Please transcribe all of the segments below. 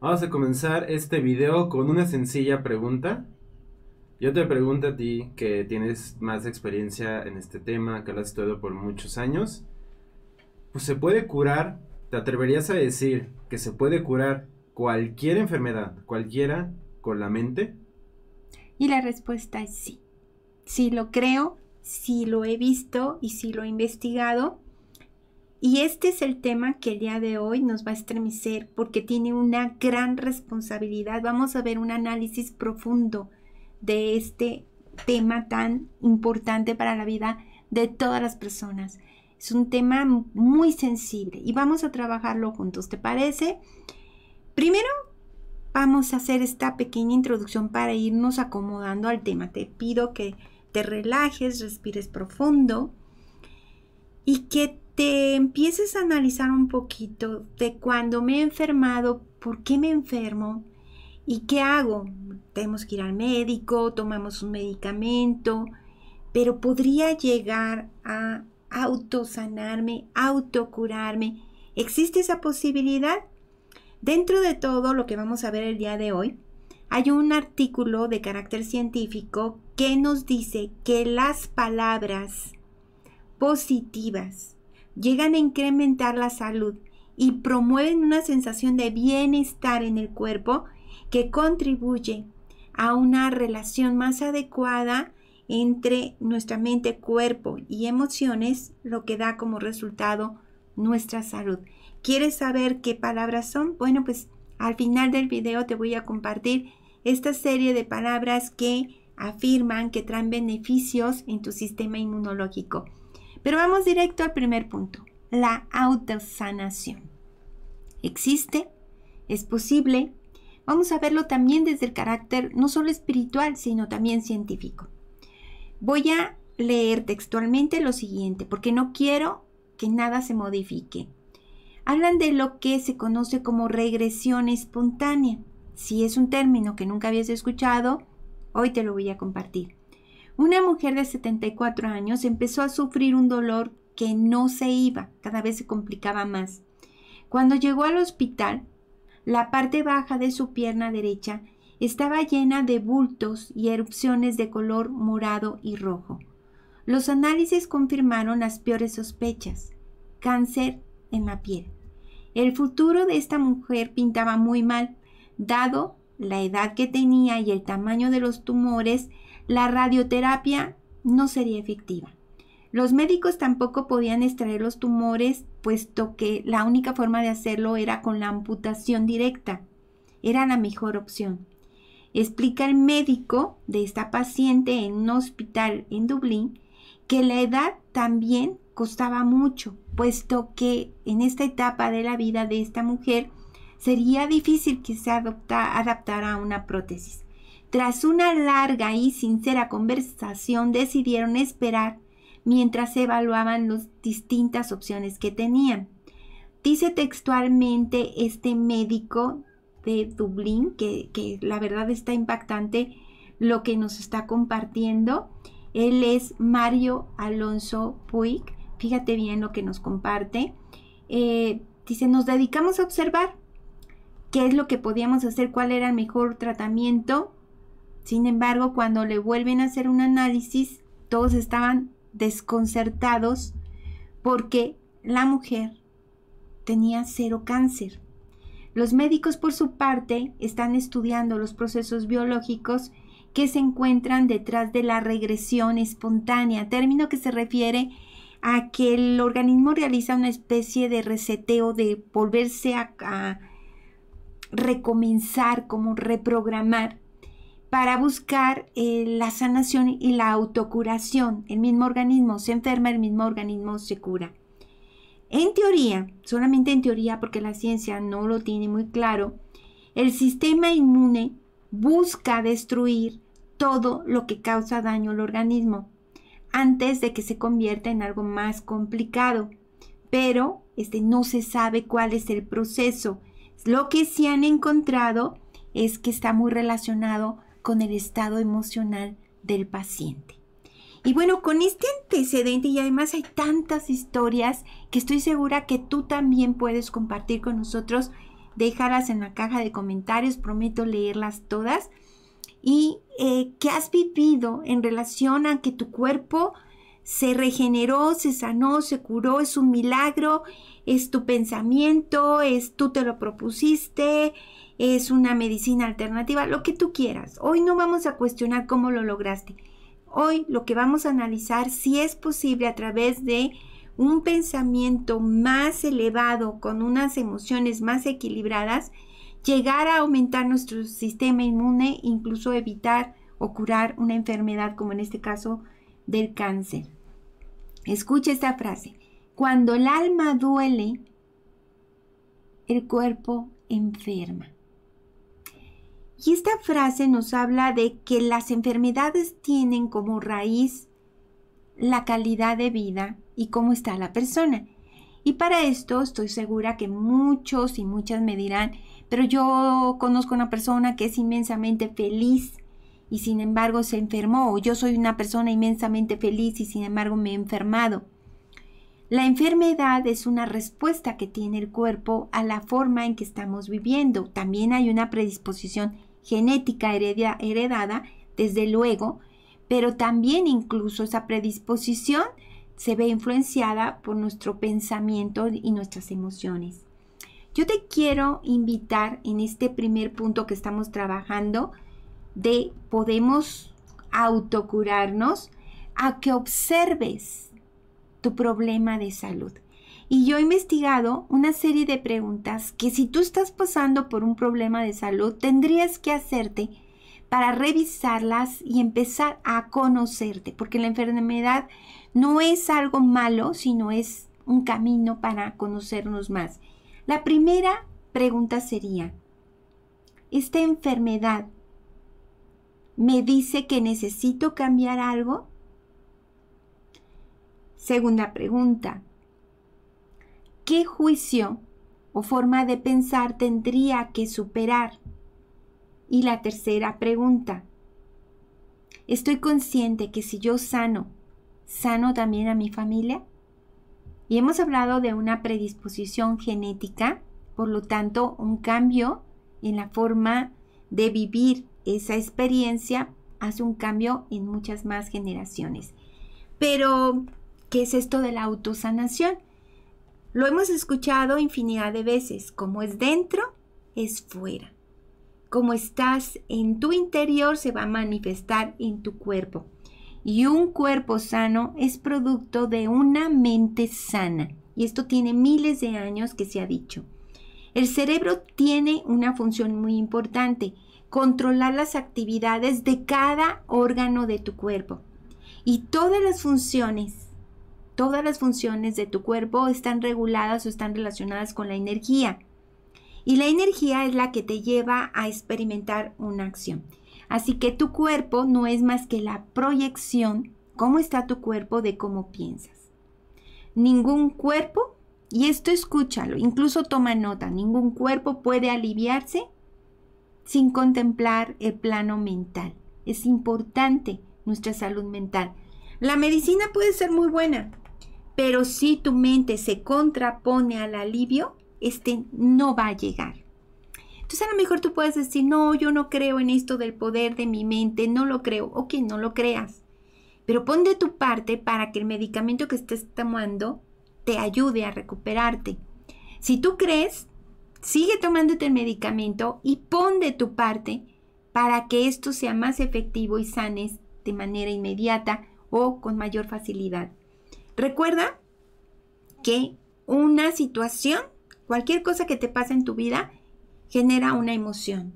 Vamos a comenzar este video con una sencilla pregunta. Yo te pregunto a ti que tienes más experiencia en este tema, que lo has estudiado por muchos años. Pues se puede curar, te atreverías a decir que se puede curar cualquier enfermedad, cualquiera, con la mente. Y la respuesta es sí. Sí lo creo, sí lo he visto y sí lo he investigado. Y este es el tema que el día de hoy nos va a estremecer porque tiene una gran responsabilidad. Vamos a ver un análisis profundo de este tema tan importante para la vida de todas las personas. Es un tema muy sensible y vamos a trabajarlo juntos, ¿te parece? Primero vamos a hacer esta pequeña introducción para irnos acomodando al tema. Te pido que te relajes, respires profundo y que te empieces a analizar un poquito de cuando me he enfermado, por qué me enfermo y qué hago. Tenemos que ir al médico, tomamos un medicamento, pero podría llegar a autosanarme, autocurarme. ¿Existe esa posibilidad? Dentro de todo lo que vamos a ver el día de hoy, hay un artículo de carácter científico que nos dice que las palabras positivas llegan a incrementar la salud y promueven una sensación de bienestar en el cuerpo que contribuye a una relación más adecuada entre nuestra mente, cuerpo y emociones, lo que da como resultado nuestra salud. ¿Quieres saber qué palabras son? Bueno, pues al final del video te voy a compartir esta serie de palabras que afirman que traen beneficios en tu sistema inmunológico. Pero vamos directo al primer punto, la autosanación. Existe, es posible, vamos a verlo también desde el carácter no solo espiritual, sino también científico. Voy a leer textualmente lo siguiente, porque no quiero que nada se modifique. Hablan de lo que se conoce como regresión espontánea. Si es un término que nunca habías escuchado, hoy te lo voy a compartir. Una mujer de 74 años empezó a sufrir un dolor que no se iba, cada vez se complicaba más. Cuando llegó al hospital, la parte baja de su pierna derecha estaba llena de bultos y erupciones de color morado y rojo. Los análisis confirmaron las peores sospechas, cáncer en la piel. El futuro de esta mujer pintaba muy mal, dado la edad que tenía y el tamaño de los tumores, la radioterapia no sería efectiva. Los médicos tampoco podían extraer los tumores, puesto que la única forma de hacerlo era con la amputación directa. Era la mejor opción. Explica el médico de esta paciente en un hospital en Dublín que la edad también costaba mucho, puesto que en esta etapa de la vida de esta mujer sería difícil que se adaptara a una prótesis. Tras una larga y sincera conversación decidieron esperar mientras evaluaban las distintas opciones que tenían. Dice textualmente este médico de Dublín, que, la verdad está impactante lo que nos está compartiendo. Él es Mario Alonso Puig. Fíjate bien lo que nos comparte. Eh, dice, nos dedicamos a observar qué es lo que podíamos hacer, cuál era el mejor tratamiento sin embargo, cuando le vuelven a hacer un análisis, todos estaban desconcertados porque la mujer tenía cero cáncer. Los médicos, por su parte, están estudiando los procesos biológicos que se encuentran detrás de la regresión espontánea, término que se refiere a que el organismo realiza una especie de reseteo, de volverse a, recomenzar, como reprogramar para buscar eh, la sanación y la autocuración. El mismo organismo se enferma, el mismo organismo se cura. En teoría, solamente en teoría porque la ciencia no lo tiene muy claro, el sistema inmune busca destruir todo lo que causa daño al organismo antes de que se convierta en algo más complicado. Pero este, no se sabe cuál es el proceso. Lo que sí han encontrado es que está muy relacionado con el estado emocional del paciente. Y bueno, con este antecedente y además hay tantas historias que estoy segura que tú también puedes compartir con nosotros. Déjalas en la caja de comentarios, prometo leerlas todas. Y eh, que has vivido en relación a que tu cuerpo se regeneró, se sanó, se curó, es un milagro, es tu pensamiento, es tú te lo propusiste, es una medicina alternativa, lo que tú quieras. Hoy no vamos a cuestionar cómo lo lograste. Hoy lo que vamos a analizar si es posible a través de un pensamiento más elevado, con unas emociones más equilibradas, llegar a aumentar nuestro sistema inmune, incluso evitar o curar una enfermedad como en este caso del cáncer. Escucha esta frase. Cuando el alma duele, el cuerpo enferma. Y esta frase nos habla de que las enfermedades tienen como raíz la calidad de vida y cómo está la persona. Y para esto estoy segura que muchos y muchas me dirán, pero yo conozco una persona que es inmensamente feliz y sin embargo se enfermó, o yo soy una persona inmensamente feliz y sin embargo me he enfermado. La enfermedad es una respuesta que tiene el cuerpo a la forma en que estamos viviendo. También hay una predisposición genética heredada, desde luego, pero también incluso esa predisposición se ve influenciada por nuestro pensamiento y nuestras emociones. Yo te quiero invitar en este primer punto que estamos trabajando de podemos autocurarnos a que observes tu problema de salud. Y yo he investigado una serie de preguntas que si tú estás pasando por un problema de salud, tendrías que hacerte para revisarlas y empezar a conocerte, porque la enfermedad no es algo malo, sino es un camino para conocernos más. La primera pregunta sería, ¿esta enfermedad me dice que necesito cambiar algo? Segunda pregunta, qué juicio o forma de pensar tendría que superar? Y la tercera pregunta. ¿Estoy consciente que si yo sano, sano también a mi familia? Y hemos hablado de una predisposición genética, por lo tanto, un cambio en la forma de vivir esa experiencia hace un cambio en muchas más generaciones. Pero, ¿qué es esto de la autosanación? Lo hemos escuchado infinidad de veces, como es dentro, es fuera. Como estás en tu interior se va a manifestar en tu cuerpo. Y un cuerpo sano es producto de una mente sana. Y esto tiene miles de años que se ha dicho. El cerebro tiene una función muy importante, controlar las actividades de cada órgano de tu cuerpo. Y todas las funciones todas las funciones de tu cuerpo están reguladas o están relacionadas con la energía. Y la energía es la que te lleva a experimentar una acción. Así que tu cuerpo no es más que la proyección, cómo está tu cuerpo, de cómo piensas. Ningún cuerpo, y esto escúchalo, incluso toma nota, ningún cuerpo puede aliviarse sin contemplar el plano mental. Es importante nuestra salud mental. La medicina puede ser muy buena, pero si tu mente se contrapone al alivio, este no va a llegar. Entonces a lo mejor tú puedes decir, no, yo no creo en esto del poder de mi mente, no lo creo. Ok, no lo creas. Pero pon de tu parte para que el medicamento que estés tomando te ayude a recuperarte. Si tú crees, sigue tomándote el medicamento y pon de tu parte para que esto sea más efectivo y sanes de manera inmediata o con mayor facilidad. Recuerda que una situación, cualquier cosa que te pasa en tu vida, genera una emoción.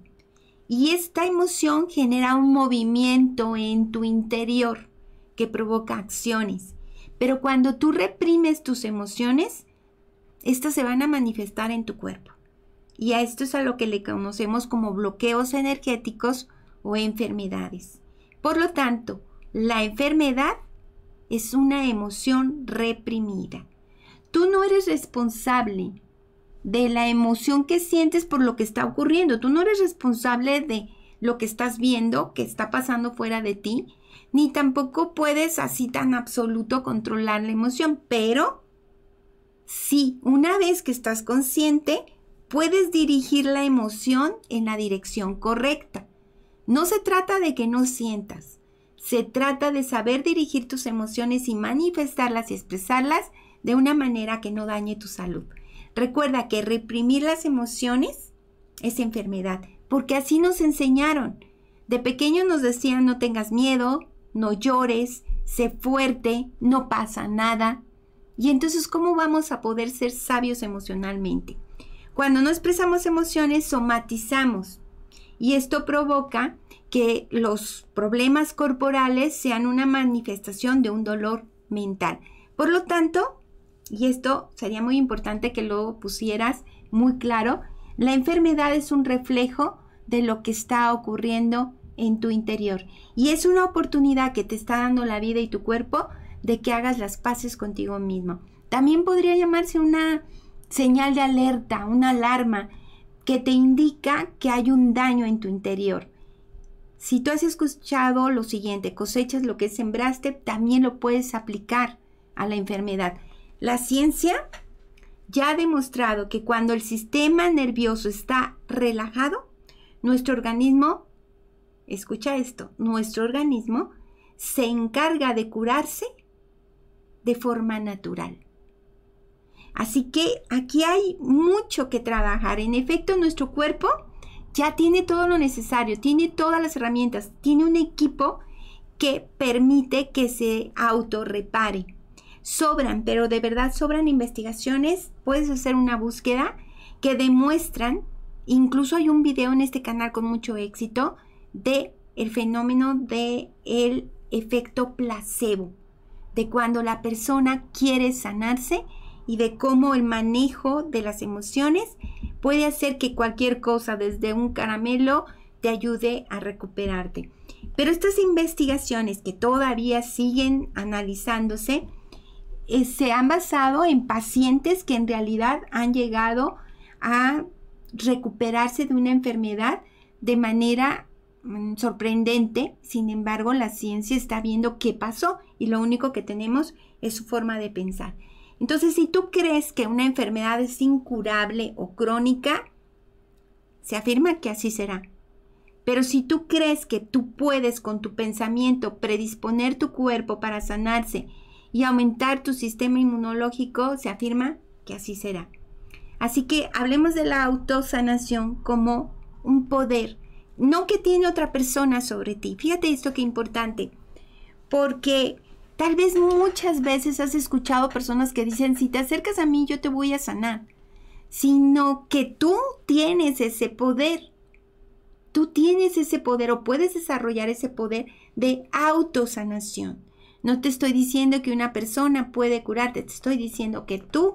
Y esta emoción genera un movimiento en tu interior que provoca acciones. Pero cuando tú reprimes tus emociones, estas se van a manifestar en tu cuerpo. Y a esto es a lo que le conocemos como bloqueos energéticos o enfermedades. Por lo tanto, la enfermedad es una emoción reprimida. Tú no eres responsable de la emoción que sientes por lo que está ocurriendo. Tú no eres responsable de lo que estás viendo, que está pasando fuera de ti, ni tampoco puedes así tan absoluto controlar la emoción, pero sí, una vez que estás consciente, puedes dirigir la emoción en la dirección correcta. No se trata de que no sientas, se trata de saber dirigir tus emociones y manifestarlas y expresarlas de una manera que no dañe tu salud. Recuerda que reprimir las emociones es enfermedad, porque así nos enseñaron. De pequeños nos decían no tengas miedo, no llores, sé fuerte, no pasa nada. Y entonces, ¿cómo vamos a poder ser sabios emocionalmente? Cuando no expresamos emociones, somatizamos. Y esto provoca que los problemas corporales sean una manifestación de un dolor mental. Por lo tanto, y esto sería muy importante que lo pusieras muy claro, la enfermedad es un reflejo de lo que está ocurriendo en tu interior y es una oportunidad que te está dando la vida y tu cuerpo de que hagas las paces contigo mismo. También podría llamarse una señal de alerta, una alarma que te indica que hay un daño en tu interior. Si tú has escuchado lo siguiente, cosechas lo que sembraste, también lo puedes aplicar a la enfermedad. La ciencia ya ha demostrado que cuando el sistema nervioso está relajado, nuestro organismo, escucha esto, nuestro organismo se encarga de curarse de forma natural. Así que aquí hay mucho que trabajar. En efecto, nuestro cuerpo ya tiene todo lo necesario, tiene todas las herramientas, tiene un equipo que permite que se autorrepare. Sobran, pero de verdad sobran investigaciones, puedes hacer una búsqueda que demuestran, incluso hay un video en este canal con mucho éxito, de el fenómeno de el efecto placebo, de cuando la persona quiere sanarse y de cómo el manejo de las emociones puede hacer que cualquier cosa, desde un caramelo, te ayude a recuperarte. Pero estas investigaciones que todavía siguen analizándose, eh, se han basado en pacientes que en realidad han llegado a recuperarse de una enfermedad de manera mm, sorprendente. Sin embargo, la ciencia está viendo qué pasó y lo único que tenemos es su forma de pensar. Entonces, si tú crees que una enfermedad es incurable o crónica, se afirma que así será. Pero si tú crees que tú puedes con tu pensamiento predisponer tu cuerpo para sanarse y aumentar tu sistema inmunológico, se afirma que así será. Así que hablemos de la autosanación como un poder, no que tiene otra persona sobre ti. Fíjate esto que importante, porque Tal vez muchas veces has escuchado personas que dicen, si te acercas a mí, yo te voy a sanar, sino que tú tienes ese poder. Tú tienes ese poder o puedes desarrollar ese poder de autosanación. No te estoy diciendo que una persona puede curarte, te estoy diciendo que tú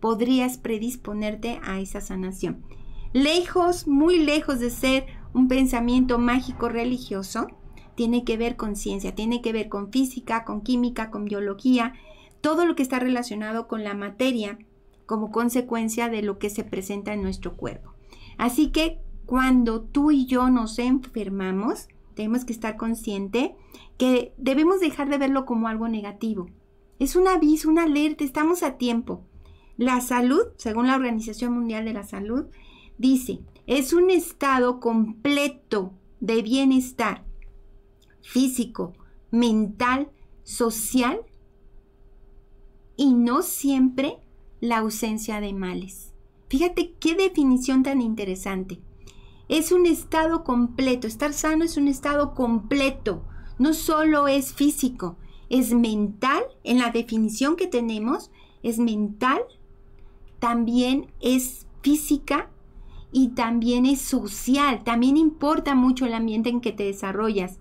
podrías predisponerte a esa sanación. Lejos, muy lejos de ser un pensamiento mágico religioso, tiene que ver con ciencia, tiene que ver con física, con química, con biología, todo lo que está relacionado con la materia como consecuencia de lo que se presenta en nuestro cuerpo. Así que cuando tú y yo nos enfermamos, tenemos que estar consciente que debemos dejar de verlo como algo negativo. Es un aviso, una alerta, estamos a tiempo. La salud, según la Organización Mundial de la Salud, dice, es un estado completo de bienestar físico, mental, social y no siempre la ausencia de males. Fíjate qué definición tan interesante. Es un estado completo, estar sano es un estado completo, no solo es físico, es mental, en la definición que tenemos, es mental, también es física y también es social, también importa mucho el ambiente en que te desarrollas.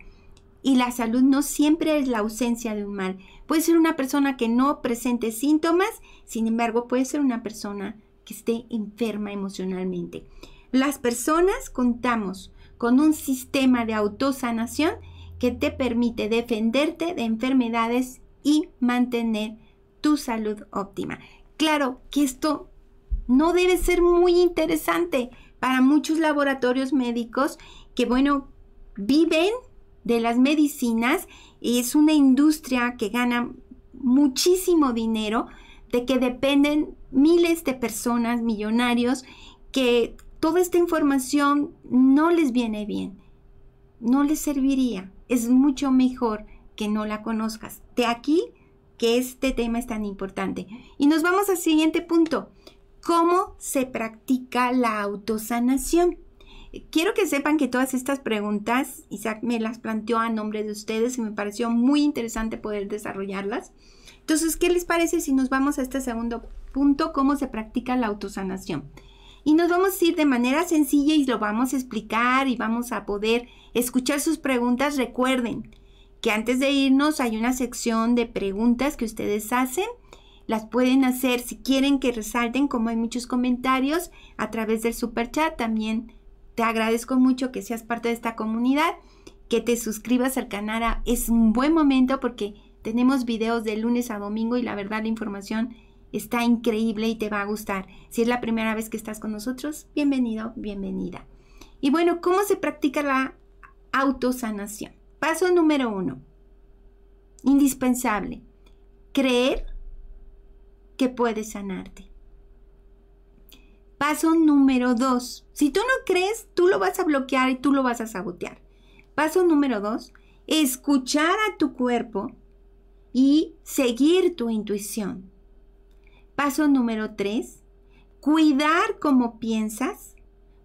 Y la salud no siempre es la ausencia de un mal. Puede ser una persona que no presente síntomas, sin embargo puede ser una persona que esté enferma emocionalmente. Las personas contamos con un sistema de autosanación que te permite defenderte de enfermedades y mantener tu salud óptima. Claro que esto no debe ser muy interesante para muchos laboratorios médicos que, bueno, viven de las medicinas es una industria que gana muchísimo dinero, de que dependen miles de personas, millonarios, que toda esta información no les viene bien, no les serviría. Es mucho mejor que no la conozcas. De aquí que este tema es tan importante. Y nos vamos al siguiente punto. ¿Cómo se practica la autosanación? Quiero que sepan que todas estas preguntas Isaac me las planteó a nombre de ustedes y me pareció muy interesante poder desarrollarlas. Entonces, ¿qué les parece si nos vamos a este segundo punto, cómo se practica la autosanación? Y nos vamos a ir de manera sencilla y lo vamos a explicar y vamos a poder escuchar sus preguntas. Recuerden que antes de irnos hay una sección de preguntas que ustedes hacen las pueden hacer si quieren que resalten, como hay muchos comentarios, a través del super chat. También te agradezco mucho que seas parte de esta comunidad, que te suscribas al canal. Es un buen momento porque tenemos videos de lunes a domingo y la verdad la información está increíble y te va a gustar. Si es la primera vez que estás con nosotros, bienvenido, bienvenida. Y bueno, ¿cómo se practica la autosanación? Paso número uno, indispensable, creer que puedes sanarte. Paso número dos. Si tú no crees, tú lo vas a bloquear y tú lo vas a sabotear. Paso número dos, escuchar a tu cuerpo y seguir tu intuición. Paso número tres, cuidar cómo piensas,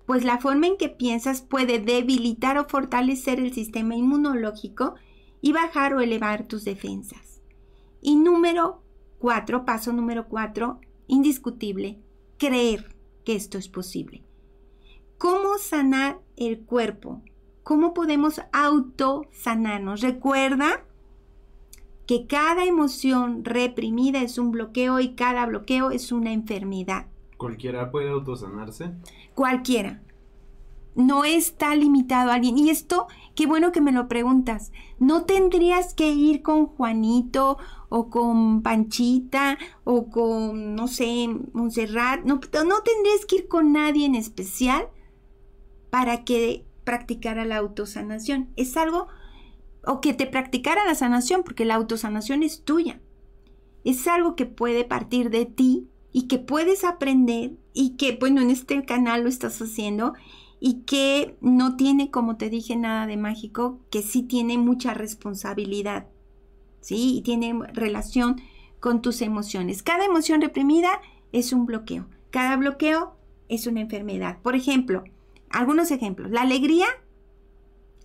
pues la forma en que piensas puede debilitar o fortalecer el sistema inmunológico y bajar o elevar tus defensas. Y número cuatro, paso número cuatro, indiscutible, creer que esto es posible. ¿Cómo sanar el cuerpo? ¿Cómo podemos autosanarnos? Recuerda que cada emoción reprimida es un bloqueo y cada bloqueo es una enfermedad. ¿Cualquiera puede autosanarse? Cualquiera no está limitado a alguien. Y esto, qué bueno que me lo preguntas. No tendrías que ir con Juanito o con Panchita o con, no sé, Montserrat. No, no tendrías que ir con nadie en especial para que practicara la autosanación. Es algo, o que te practicara la sanación, porque la autosanación es tuya. Es algo que puede partir de ti y que puedes aprender y que, bueno, en este canal lo estás haciendo y que no tiene, como te dije, nada de mágico, que sí tiene mucha responsabilidad, ¿sí? Y tiene relación con tus emociones. Cada emoción reprimida es un bloqueo. Cada bloqueo es una enfermedad. Por ejemplo, algunos ejemplos. La alegría,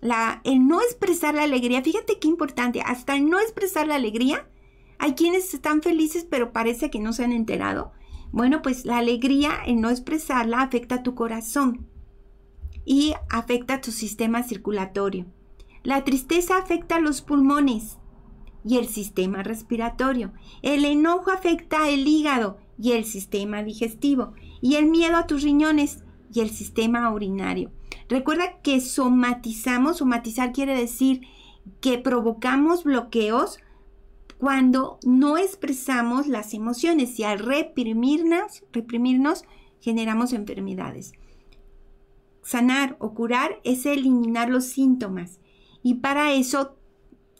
la, el no expresar la alegría. Fíjate qué importante. Hasta el no expresar la alegría, hay quienes están felices pero parece que no se han enterado. Bueno, pues la alegría, el no expresarla, afecta a tu corazón y afecta tu sistema circulatorio. La tristeza afecta a los pulmones y el sistema respiratorio. El enojo afecta el hígado y el sistema digestivo. Y el miedo a tus riñones y el sistema urinario. Recuerda que somatizamos, somatizar quiere decir que provocamos bloqueos cuando no expresamos las emociones y al reprimirnos generamos enfermedades sanar o curar es eliminar los síntomas. Y para eso,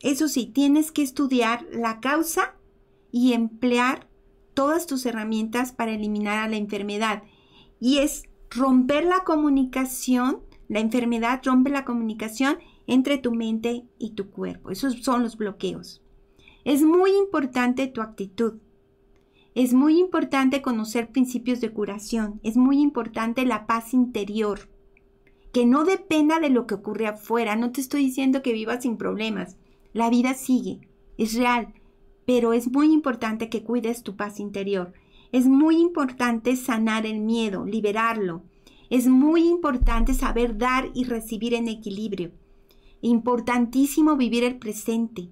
eso sí, tienes que estudiar la causa y emplear todas tus herramientas para eliminar a la enfermedad. Y es romper la comunicación, la enfermedad rompe la comunicación entre tu mente y tu cuerpo. Esos son los bloqueos. Es muy importante tu actitud. Es muy importante conocer principios de curación. Es muy importante la paz interior que no dependa de lo que ocurre afuera. No te estoy diciendo que vivas sin problemas. La vida sigue, es real, pero es muy importante que cuides tu paz interior. Es muy importante sanar el miedo, liberarlo. Es muy importante saber dar y recibir en equilibrio. Importantísimo vivir el presente,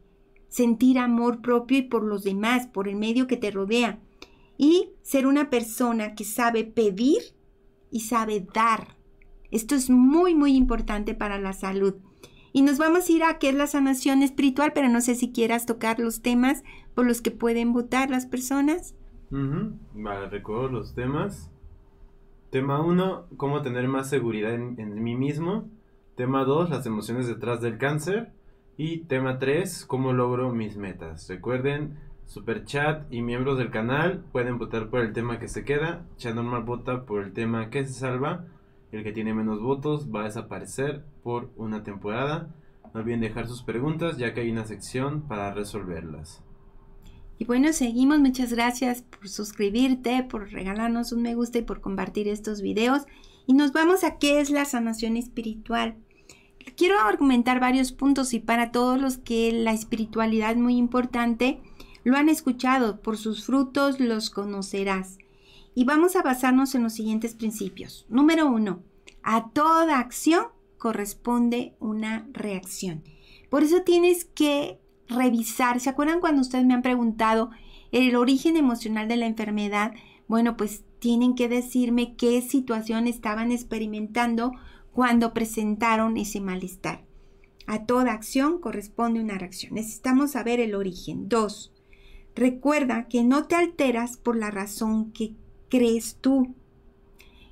sentir amor propio y por los demás, por el medio que te rodea. Y ser una persona que sabe pedir y sabe dar esto es muy, muy importante para la salud. Y nos vamos a ir a qué es la sanación espiritual, pero no sé si quieras tocar los temas por los que pueden votar las personas. Vale, recuerdo los temas. Tema 1, cómo tener más seguridad en, mí mismo. Tema 2, las emociones detrás del cáncer. Y tema 3, cómo logro mis metas. Recuerden, Super Chat y miembros del canal pueden votar por el tema que se queda. Chat normal vota por el tema que se salva. El que tiene menos votos va a desaparecer por una temporada. No olviden dejar sus preguntas ya que hay una sección para resolverlas. Y bueno, seguimos. Muchas gracias por suscribirte, por regalarnos un me gusta y por compartir estos videos. Y nos vamos a qué es la sanación espiritual. Quiero argumentar varios puntos y para todos los que la espiritualidad es muy importante, lo han escuchado, por sus frutos los conocerás. Y vamos a basarnos en los siguientes principios. Número uno, a toda acción corresponde una reacción. Por eso tienes que revisar. ¿Se acuerdan cuando ustedes me han preguntado el origen emocional de la enfermedad? Bueno, pues tienen que decirme qué situación estaban experimentando cuando presentaron ese malestar. A toda acción corresponde una reacción. Necesitamos saber el origen. Dos, recuerda que no te alteras por la razón que crees tú,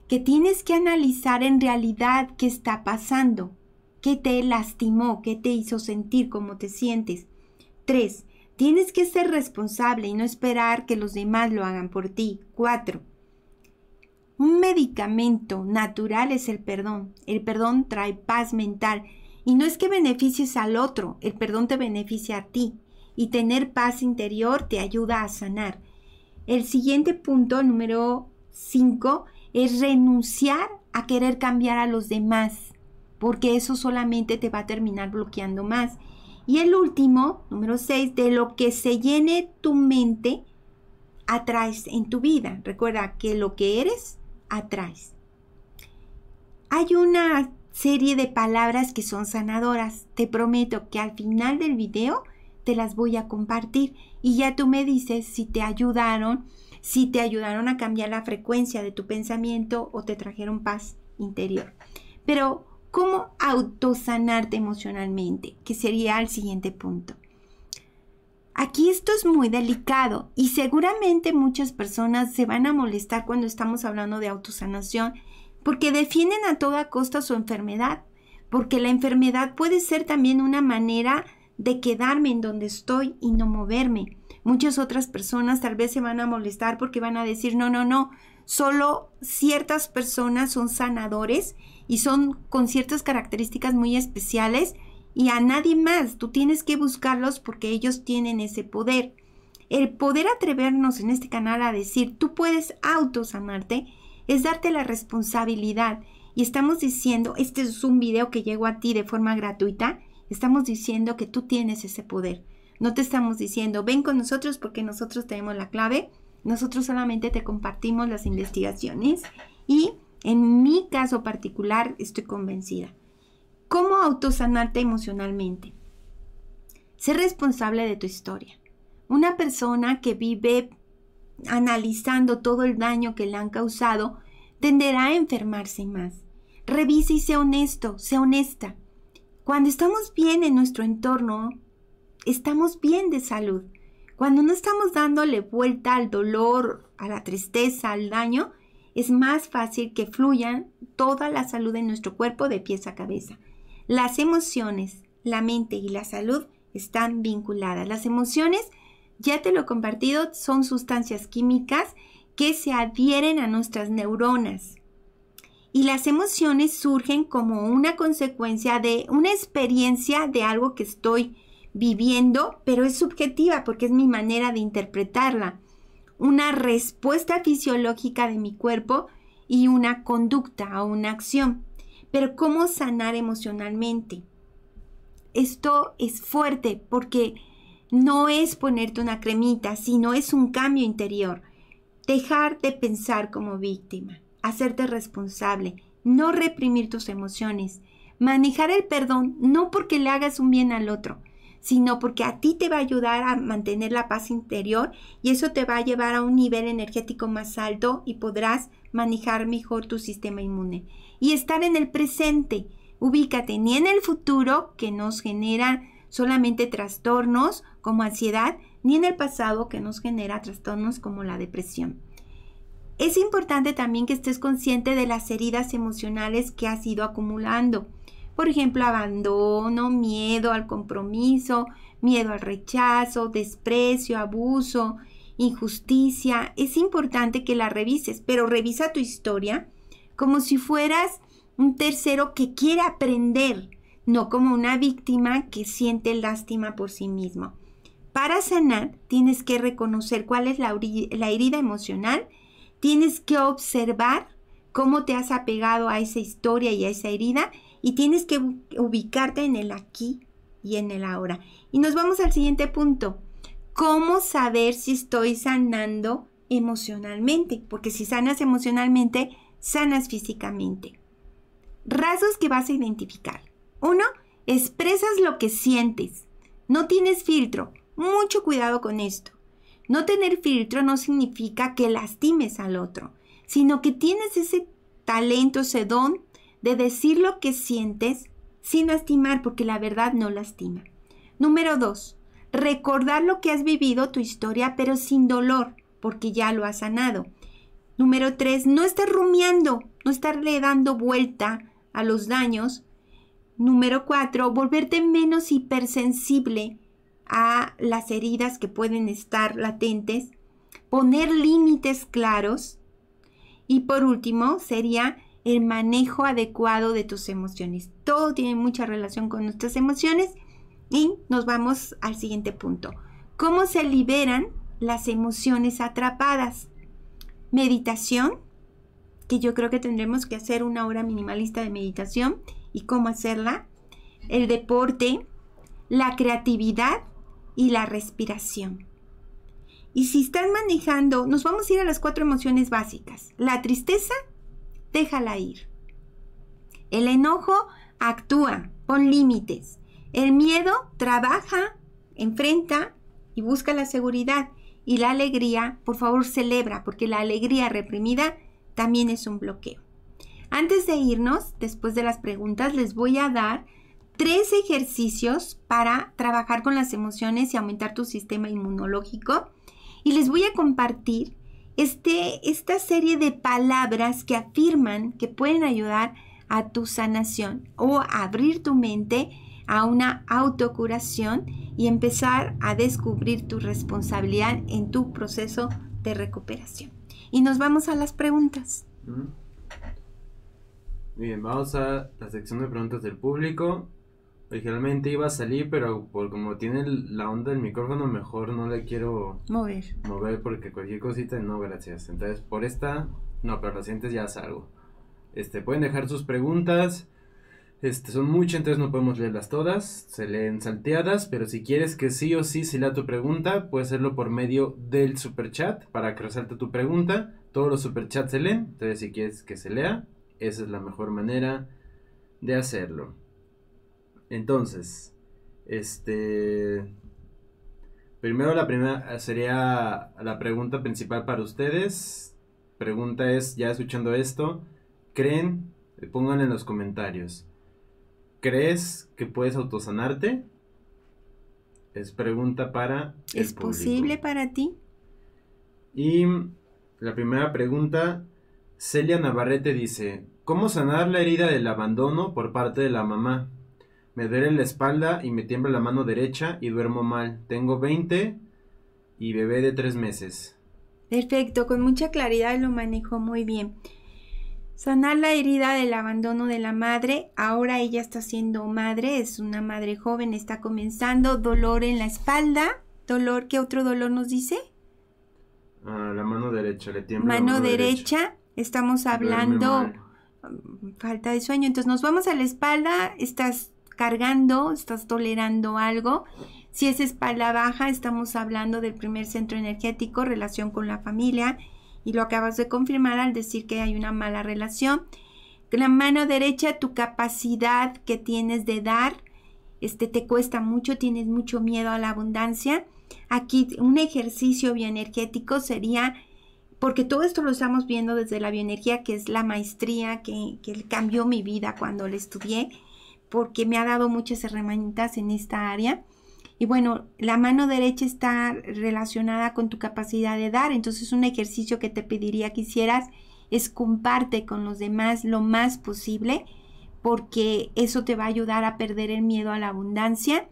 que tienes que analizar en realidad qué está pasando, qué te lastimó, qué te hizo sentir, cómo te sientes. Tres, Tienes que ser responsable y no esperar que los demás lo hagan por ti. 4. Un medicamento natural es el perdón. El perdón trae paz mental. Y no es que beneficies al otro, el perdón te beneficia a ti. Y tener paz interior te ayuda a sanar. El siguiente punto, número 5, es renunciar a querer cambiar a los demás, porque eso solamente te va a terminar bloqueando más. Y el último, número 6, de lo que se llene tu mente, atraes en tu vida. Recuerda que lo que eres, atraes. Hay una serie de palabras que son sanadoras. Te prometo que al final del video te las voy a compartir y ya tú me dices si te ayudaron, si te ayudaron a cambiar la frecuencia de tu pensamiento o te trajeron paz interior. Pero, ¿cómo autosanarte emocionalmente? Que sería el siguiente punto. Aquí esto es muy delicado y seguramente muchas personas se van a molestar cuando estamos hablando de autosanación porque defienden a toda costa su enfermedad, porque la enfermedad puede ser también una manera de quedarme en donde estoy y no moverme. Muchas otras personas tal vez se van a molestar porque van a decir, no, no, no, solo ciertas personas son sanadores y son con ciertas características muy especiales y a nadie más. Tú tienes que buscarlos porque ellos tienen ese poder. El poder atrevernos en este canal a decir, tú puedes autosanarte, es darte la responsabilidad. Y estamos diciendo, este es un video que llegó a ti de forma gratuita Estamos diciendo que tú tienes ese poder. No te estamos diciendo, ven con nosotros porque nosotros tenemos la clave. Nosotros solamente te compartimos las investigaciones y en mi caso particular estoy convencida. ¿Cómo autosanarte emocionalmente? Ser responsable de tu historia. Una persona que vive analizando todo el daño que le han causado tenderá a enfermarse más. Revisa y sé honesto, sea honesta. Cuando estamos bien en nuestro entorno, estamos bien de salud. Cuando no estamos dándole vuelta al dolor, a la tristeza, al daño, es más fácil que fluyan toda la salud en nuestro cuerpo de pies a cabeza. Las emociones, la mente y la salud están vinculadas. Las emociones, ya te lo he compartido, son sustancias químicas que se adhieren a nuestras neuronas y las emociones surgen como una consecuencia de una experiencia de algo que estoy viviendo, pero es subjetiva porque es mi manera de interpretarla, una respuesta fisiológica de mi cuerpo y una conducta o una acción. Pero ¿cómo sanar emocionalmente? Esto es fuerte porque no es ponerte una cremita, sino es un cambio interior, dejar de pensar como víctima hacerte responsable, no reprimir tus emociones, manejar el perdón no porque le hagas un bien al otro, sino porque a ti te va a ayudar a mantener la paz interior y eso te va a llevar a un nivel energético más alto y podrás manejar mejor tu sistema inmune. Y estar en el presente, ubícate ni en el futuro que nos genera solamente trastornos como ansiedad, ni en el pasado que nos genera trastornos como la depresión. Es importante también que estés consciente de las heridas emocionales que has ido acumulando. Por ejemplo, abandono, miedo al compromiso, miedo al rechazo, desprecio, abuso, injusticia. Es importante que la revises, pero revisa tu historia como si fueras un tercero que quiere aprender, no como una víctima que siente lástima por sí mismo. Para sanar, tienes que reconocer cuál es la, la herida emocional Tienes que observar cómo te has apegado a esa historia y a esa herida y tienes que ubicarte en el aquí y en el ahora. Y nos vamos al siguiente punto. ¿Cómo saber si estoy sanando emocionalmente? Porque si sanas emocionalmente, sanas físicamente. Rasgos que vas a identificar. Uno, expresas lo que sientes. No tienes filtro. Mucho cuidado con esto. No tener filtro no significa que lastimes al otro, sino que tienes ese talento, ese don de decir lo que sientes sin lastimar, porque la verdad no lastima. Número dos, recordar lo que has vivido, tu historia, pero sin dolor, porque ya lo has sanado. Número tres, no estar rumiando, no estarle dando vuelta a los daños. Número cuatro, volverte menos hipersensible a las heridas que pueden estar latentes, poner límites claros y por último sería el manejo adecuado de tus emociones. Todo tiene mucha relación con nuestras emociones y nos vamos al siguiente punto. ¿Cómo se liberan las emociones atrapadas? Meditación, que yo creo que tendremos que hacer una hora minimalista de meditación y cómo hacerla. El deporte, la creatividad y la respiración. Y si están manejando, nos vamos a ir a las cuatro emociones básicas. La tristeza, déjala ir. El enojo, actúa, pon límites. El miedo, trabaja, enfrenta y busca la seguridad. Y la alegría, por favor, celebra, porque la alegría reprimida también es un bloqueo. Antes de irnos, después de las preguntas, les voy a dar tres ejercicios para trabajar con las emociones y aumentar tu sistema inmunológico. Y les voy a compartir este, esta serie de palabras que afirman que pueden ayudar a tu sanación o abrir tu mente a una autocuración y empezar a descubrir tu responsabilidad en tu proceso de recuperación. Y nos vamos a las preguntas. bien, vamos a la sección de preguntas del público originalmente iba a salir, pero por como tiene la onda del micrófono, mejor no le quiero mover. Mover porque cualquier cosita no, gracias. Entonces, por esta, no, pero la siguiente ya salgo. Este, pueden dejar sus preguntas. Este, son muchas, entonces no podemos leerlas todas. Se leen salteadas, pero si quieres que sí o sí se lea tu pregunta, puedes hacerlo por medio del superchat para que resalte tu pregunta. Todos los superchats se leen, entonces si quieres que se lea, esa es la mejor manera de hacerlo. Entonces, este. Primero la primera sería la pregunta principal para ustedes. Pregunta es, ya escuchando esto, ¿creen? Eh, Pongan en los comentarios. ¿Crees que puedes autosanarte? Es pregunta para... ¿Es posible para ti? Y la primera pregunta, Celia Navarrete dice, ¿cómo sanar la herida del abandono por parte de la mamá? Me duele la espalda y me tiembla la mano derecha y duermo mal. Tengo 20 y bebé de 3 meses. Perfecto, con mucha claridad lo manejo muy bien. Sanar la herida del abandono de la madre. Ahora ella está siendo madre, es una madre joven, está comenzando. Dolor en la espalda. Dolor, ¿qué otro dolor nos dice? Ah, la mano derecha, le tiembla. la mano derecha, derecha, estamos hablando um, falta de sueño. Entonces nos vamos a la espalda, estás cargando, estás tolerando algo. Si es espalda baja, estamos hablando del primer centro energético, relación con la familia, y lo acabas de confirmar al decir que hay una mala relación. La mano derecha, tu capacidad que tienes de dar, este te cuesta mucho, tienes mucho miedo a la abundancia. Aquí un ejercicio bioenergético sería, porque todo esto lo estamos viendo desde la bioenergía, que es la maestría que, que cambió mi vida cuando la estudié porque me ha dado muchas herramientas en esta área. Y bueno, la mano derecha está relacionada con tu capacidad de dar, entonces un ejercicio que te pediría que hicieras es comparte con los demás lo más posible, porque eso te va a ayudar a perder el miedo a la abundancia.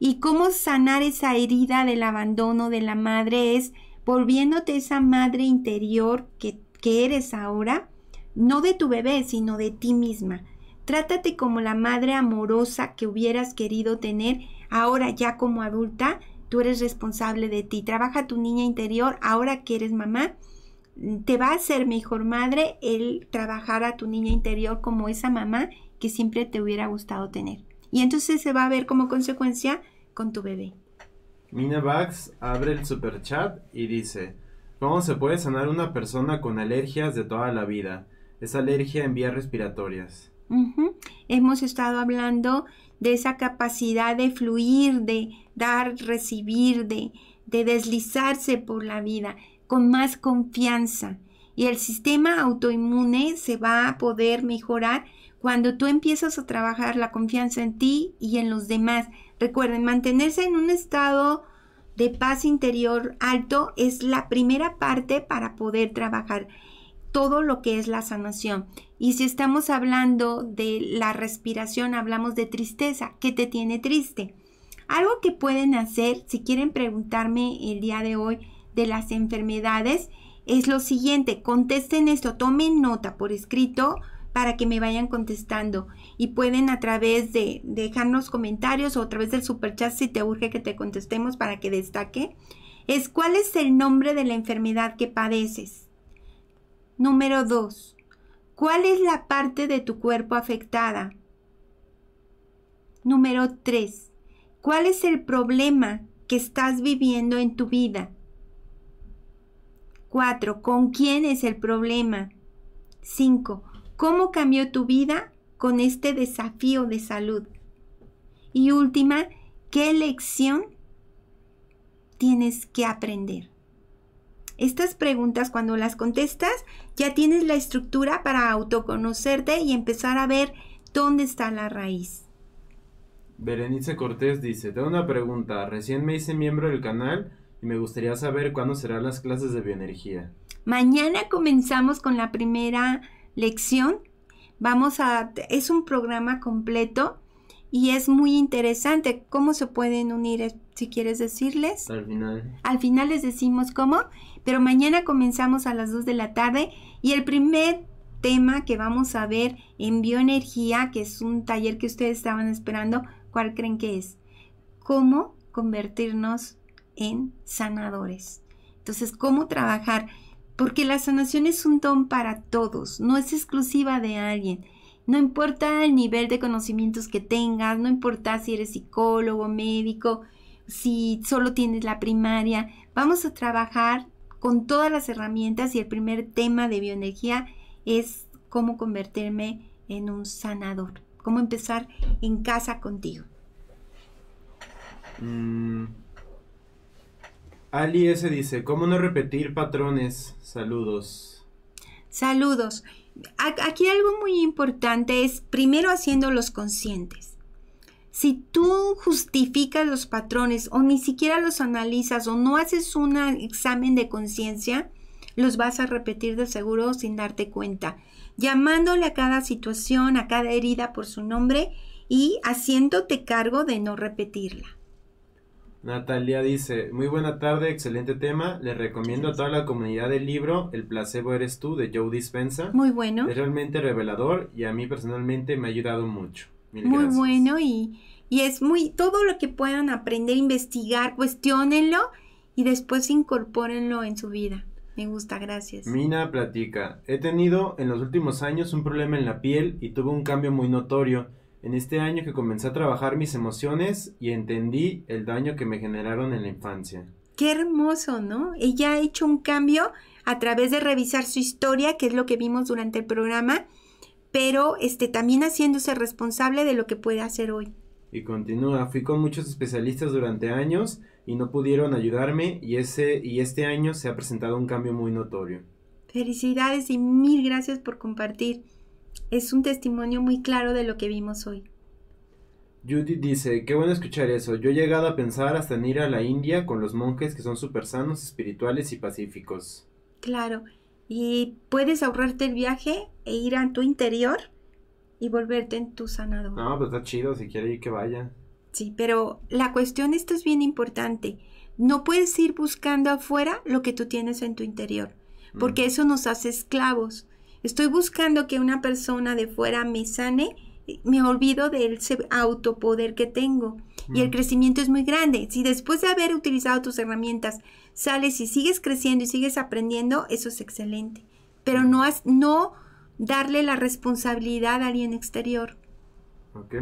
Y cómo sanar esa herida del abandono de la madre es volviéndote esa madre interior que, que eres ahora, no de tu bebé, sino de ti misma Trátate como la madre amorosa que hubieras querido tener ahora ya como adulta. Tú eres responsable de ti. Trabaja tu niña interior ahora que eres mamá. Te va a ser mejor madre el trabajar a tu niña interior como esa mamá que siempre te hubiera gustado tener. Y entonces se va a ver como consecuencia con tu bebé. Mina Bax abre el super chat y dice, ¿cómo se puede sanar una persona con alergias de toda la vida? Es alergia en vías respiratorias. Hemos estado hablando de esa capacidad de fluir, de dar, recibir, de deslizarse por la vida con más confianza. Y el sistema autoinmune se va a poder mejorar cuando tú empiezas a trabajar la confianza en ti y en los demás. Recuerden, mantenerse en un estado de paz interior alto es la primera parte para poder trabajar todo lo que es la sanación. Y si estamos hablando de la respiración, hablamos de tristeza. ¿Qué te tiene triste? Algo que pueden hacer, si quieren preguntarme el día de hoy de las enfermedades, es lo siguiente. Contesten esto, tomen nota por escrito para que me vayan contestando. Y pueden a través de dejarnos comentarios o a través del superchat si te urge que te contestemos para que destaque. Es cuál es el nombre de la enfermedad que padeces Número 2. ¿Cuál es la parte de tu cuerpo afectada? Número 3. ¿Cuál es el problema que estás viviendo en tu vida? 4. ¿Con quién es el problema? 5. ¿Cómo cambió tu vida con este desafío de salud? Y última, ¿qué lección tienes que aprender? Estas preguntas cuando las contestas ya tienes la estructura para autoconocerte y empezar a ver dónde está la raíz. Berenice Cortés dice, tengo una pregunta, recién me hice miembro del canal y me gustaría saber cuándo serán las clases de bioenergía. Mañana comenzamos con la primera lección. Vamos a es un programa completo y es muy interesante cómo se pueden unir, si quieres decirles. Al final. Al final les decimos cómo, pero mañana comenzamos a las 2 de la tarde y el primer tema que vamos a ver en bioenergía, que es un taller que ustedes estaban esperando, ¿cuál creen que es? ¿Cómo convertirnos en sanadores? Entonces, ¿cómo trabajar? Porque la sanación es un don para todos, no es exclusiva de alguien no importa el nivel de conocimientos que tengas, no importa si eres psicólogo, médico, si solo tienes la primaria, vamos a trabajar con todas las herramientas y el primer tema de bioenergía es cómo convertirme en un sanador, cómo empezar en casa contigo. Mm. Ali S dice, ¿cómo no repetir patrones? Saludos. Saludos aquí algo muy importante es primero haciéndolos conscientes. Si tú justificas los patrones o ni siquiera los analizas o no haces un examen de conciencia, los vas a repetir de seguro sin darte cuenta, llamándole a cada situación, a cada herida por su nombre y haciéndote cargo de no repetirla. Natalia dice, muy buena tarde, excelente tema. Le recomiendo a toda la comunidad del libro El placebo eres tú de Joe Dispensa. Muy bueno. Es realmente revelador y a mí personalmente me ha ayudado mucho. muy bueno y, y es muy, todo lo que puedan aprender, investigar, cuestionenlo y después incorpórenlo en su vida. Me gusta, gracias. Mina platica, he tenido en los últimos años un problema en la piel y tuve un cambio muy notorio. En este año que comencé a trabajar mis emociones y entendí el daño que me generaron en la infancia. Qué hermoso, ¿no? Ella ha hecho un cambio a través de revisar su historia, que es lo que vimos durante el programa, pero este, también haciéndose responsable de lo que puede hacer hoy. Y continúa, fui con muchos especialistas durante años y no pudieron ayudarme y, ese, y este año se ha presentado un cambio muy notorio. Felicidades y mil gracias por compartir es un testimonio muy claro de lo que vimos hoy. Judy dice, qué bueno escuchar eso. Yo he llegado a pensar hasta en ir a la India con los monjes que son súper sanos, espirituales y pacíficos. Claro, y puedes ahorrarte el viaje e ir a tu interior y volverte en tu sanador. No, pues está chido, si quiere ir que vaya. Sí, pero la cuestión, esto es bien importante. No puedes ir buscando afuera lo que tú tienes en tu interior, porque mm. eso nos hace esclavos. Estoy buscando que una persona de fuera me sane, me olvido del autopoder que tengo. Y el mm. crecimiento es muy grande. Si después de haber utilizado tus herramientas sales y sigues creciendo y sigues aprendiendo, eso es excelente. Pero mm. no, has, no darle la responsabilidad a alguien exterior. Ok.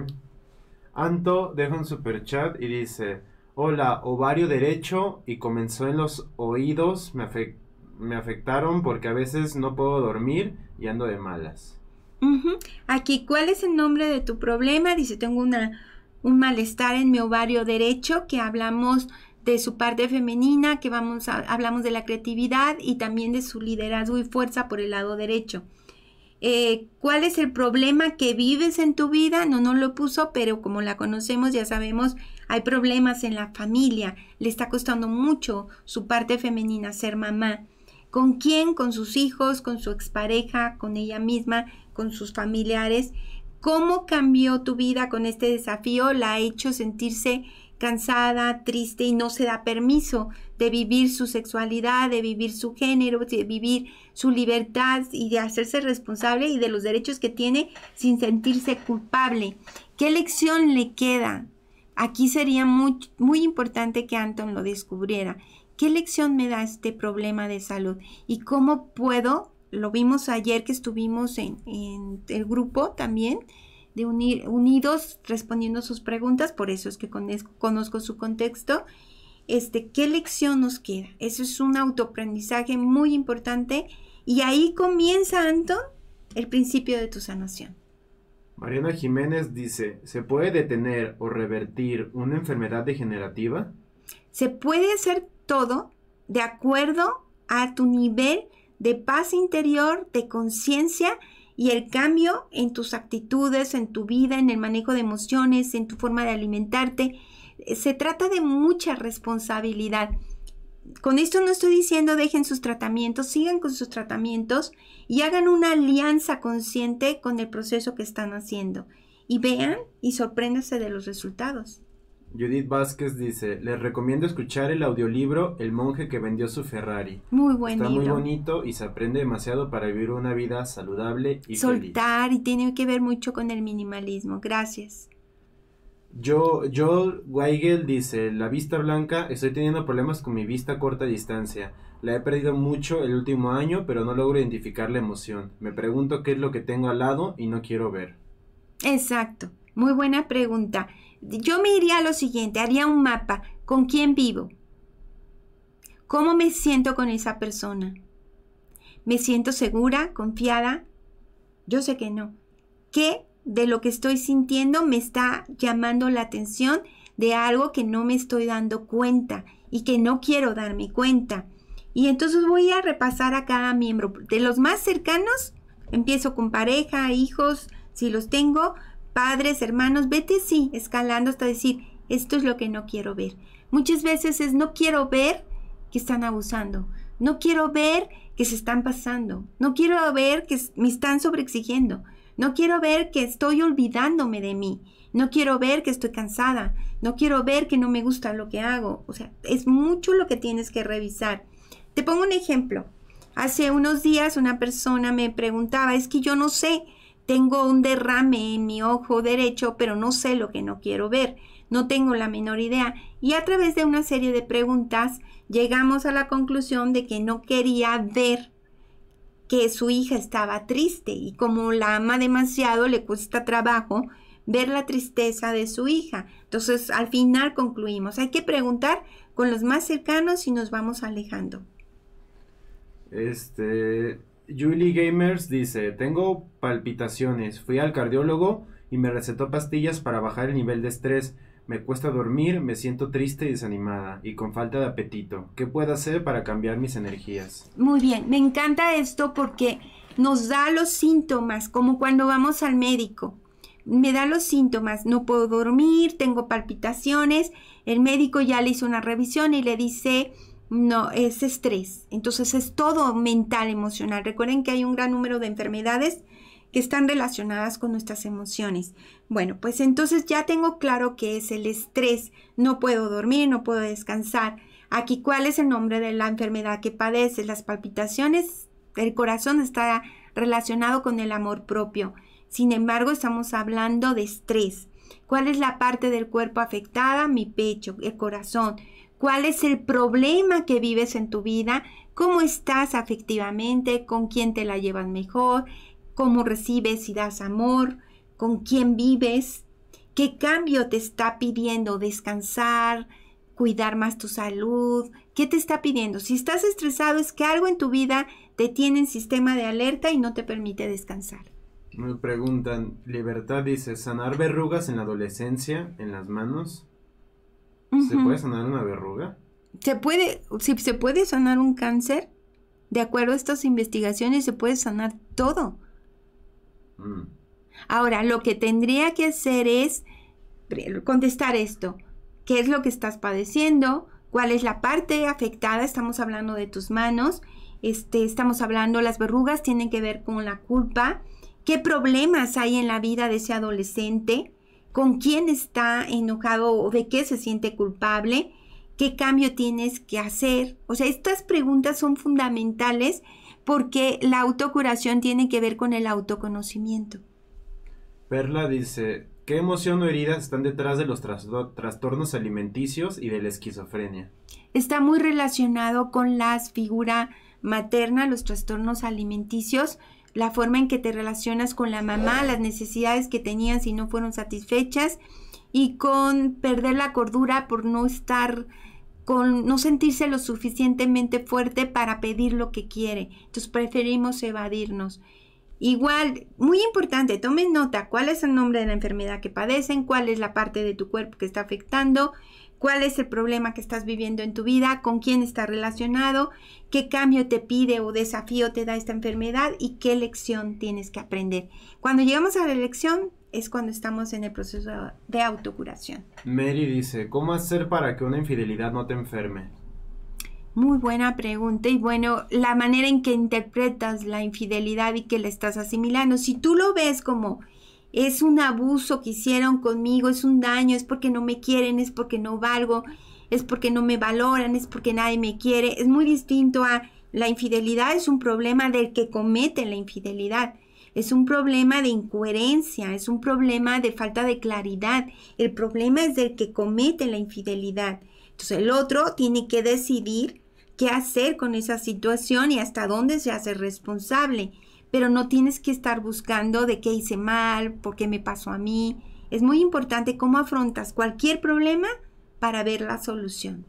Anto deja un super chat y dice: Hola, ovario derecho y comenzó en los oídos, me afectó me afectaron porque a veces no puedo dormir y ando de malas. Aquí, ¿cuál es el nombre de tu problema? Dice, tengo un malestar en mi ovario derecho, que hablamos de su parte femenina, que vamos a, hablamos de la creatividad y también de su liderazgo y fuerza por el lado derecho. Eh, ¿Cuál es el problema que vives en tu vida? No no lo puso, pero como la conocemos, ya sabemos, hay problemas en la familia. Le está costando mucho su parte femenina ser mamá. ¿Con quién? Con sus hijos, con su expareja, con ella misma, con sus familiares. ¿Cómo cambió tu vida con este desafío? La ha hecho sentirse cansada, triste y no se da permiso de vivir su sexualidad, de vivir su género, de vivir su libertad y de hacerse responsable y de los derechos que tiene sin sentirse culpable. ¿Qué lección le queda? Aquí sería muy, muy importante que Anton lo descubriera. ¿Qué lección me da este problema de salud? ¿Y cómo puedo? Lo vimos ayer que estuvimos en, el grupo también, de unir, unidos respondiendo sus preguntas, por eso es que conozco, su contexto. Este, ¿Qué lección nos queda? Eso es un autoaprendizaje muy importante y ahí comienza, Anton, el principio de tu sanación. Mariana Jiménez dice, ¿se puede detener o revertir una enfermedad degenerativa? Se puede hacer todo de acuerdo a tu nivel de paz interior, de conciencia y el cambio en tus actitudes, en tu vida, en el manejo de emociones, en tu forma de alimentarte. Se trata de mucha responsabilidad. Con esto no estoy diciendo dejen sus tratamientos, sigan con sus tratamientos y hagan una alianza consciente con el proceso que están haciendo. Y vean y sorpréndanse de los resultados. Judith Vázquez dice, les recomiendo escuchar el audiolibro El monje que vendió su Ferrari. Muy bueno Está muy bonito y se aprende demasiado para vivir una vida saludable y Soltar y tiene que ver mucho con el minimalismo. Gracias. Yo, Joel Weigel dice, la vista blanca, estoy teniendo problemas con mi vista a corta distancia. La he perdido mucho el último año, pero no logro identificar la emoción. Me pregunto qué es lo que tengo al lado y no quiero ver. Exacto. Muy buena pregunta yo me iría a lo siguiente, haría un mapa, ¿con quién vivo? ¿Cómo me siento con esa persona? ¿Me siento segura, confiada? Yo sé que no. ¿Qué de lo que estoy sintiendo me está llamando la atención de algo que no me estoy dando cuenta y que no quiero darme cuenta? Y entonces voy a repasar a cada miembro. De los más cercanos, empiezo con pareja, hijos, si los tengo, padres, hermanos, vete sí, escalando hasta decir, esto es lo que no quiero ver. Muchas veces es no quiero ver que están abusando, no quiero ver que se están pasando, no quiero ver que me están sobreexigiendo, no quiero ver que estoy olvidándome de mí, no quiero ver que estoy cansada, no quiero ver que no me gusta lo que hago. O sea, es mucho lo que tienes que revisar. Te pongo un ejemplo. Hace unos días una persona me preguntaba, es que yo no sé, tengo un derrame en mi ojo derecho, pero no sé lo que no quiero ver, no tengo la menor idea. Y a través de una serie de preguntas llegamos a la conclusión de que no quería ver que su hija estaba triste y como la ama demasiado le cuesta trabajo ver la tristeza de su hija. Entonces al final concluimos, hay que preguntar con los más cercanos y nos vamos alejando. Este, Julie Gamers dice, tengo palpitaciones, fui al cardiólogo y me recetó pastillas para bajar el nivel de estrés, me cuesta dormir, me siento triste y desanimada y con falta de apetito. ¿Qué puedo hacer para cambiar mis energías? Muy bien, me encanta esto porque nos da los síntomas, como cuando vamos al médico. Me da los síntomas, no puedo dormir, tengo palpitaciones, el médico ya le hizo una revisión y le dice no es estrés. Entonces es todo mental, emocional. Recuerden que hay un gran número de enfermedades que están relacionadas con nuestras emociones. Bueno, pues entonces ya tengo claro que es el estrés. No puedo dormir, no puedo descansar. Aquí, ¿cuál es el nombre de la enfermedad que padece? Las palpitaciones El corazón está relacionado con el amor propio. Sin embargo, estamos hablando de estrés. ¿Cuál es la parte del cuerpo afectada? Mi pecho, el corazón cuál es el problema que vives en tu vida, cómo estás afectivamente, con quién te la llevas mejor, cómo recibes y das amor, con quién vives, qué cambio te está pidiendo descansar, cuidar más tu salud, qué te está pidiendo. Si estás estresado es que algo en tu vida te tiene en sistema de alerta y no te permite descansar. Me preguntan, Libertad dice, ¿sanar verrugas en la adolescencia, en las manos? ¿se puede sanar una verruga? Se puede, si se puede sanar un cáncer, de acuerdo a estas investigaciones, se puede sanar todo. Mm. Ahora, lo que tendría que hacer es contestar esto. ¿Qué es lo que estás padeciendo? ¿Cuál es la parte afectada? Estamos hablando de tus manos. Este, estamos hablando, las verrugas tienen que ver con la culpa. ¿Qué problemas hay en la vida de ese adolescente? con quién está enojado o de qué se siente culpable, qué cambio tienes que hacer. O sea, estas preguntas son fundamentales porque la autocuración tiene que ver con el autoconocimiento. Perla dice, ¿qué emoción o heridas están detrás de los trastornos alimenticios y de la esquizofrenia? Está muy relacionado con la figura materna, los trastornos alimenticios, la forma en que te relacionas con la mamá, las necesidades que tenían si no fueron satisfechas y con perder la cordura por no estar con no sentirse lo suficientemente fuerte para pedir lo que quiere. Entonces preferimos evadirnos. Igual, muy importante, tomen nota cuál es el nombre de la enfermedad que padecen, cuál es la parte de tu cuerpo que está afectando, cuál es el problema que estás viviendo en tu vida, con quién está relacionado, qué cambio te pide o desafío te da esta enfermedad y qué lección tienes que aprender. Cuando llegamos a la lección es cuando estamos en el proceso de autocuración. Mary dice, ¿cómo hacer para que una infidelidad no te enferme? Muy buena pregunta y bueno, la manera en que interpretas la infidelidad y que la estás asimilando, si tú lo ves como es un abuso que hicieron conmigo, es un daño, es porque no me quieren, es porque no valgo, es porque no me valoran, es porque nadie me quiere. Es muy distinto a la infidelidad, es un problema del que comete la infidelidad. Es un problema de incoherencia, es un problema de falta de claridad. El problema es del que comete la infidelidad. Entonces el otro tiene que decidir qué hacer con esa situación y hasta dónde se hace responsable pero no tienes que estar buscando de qué hice mal, por qué me pasó a mí. Es muy importante cómo afrontas cualquier problema para ver la solución.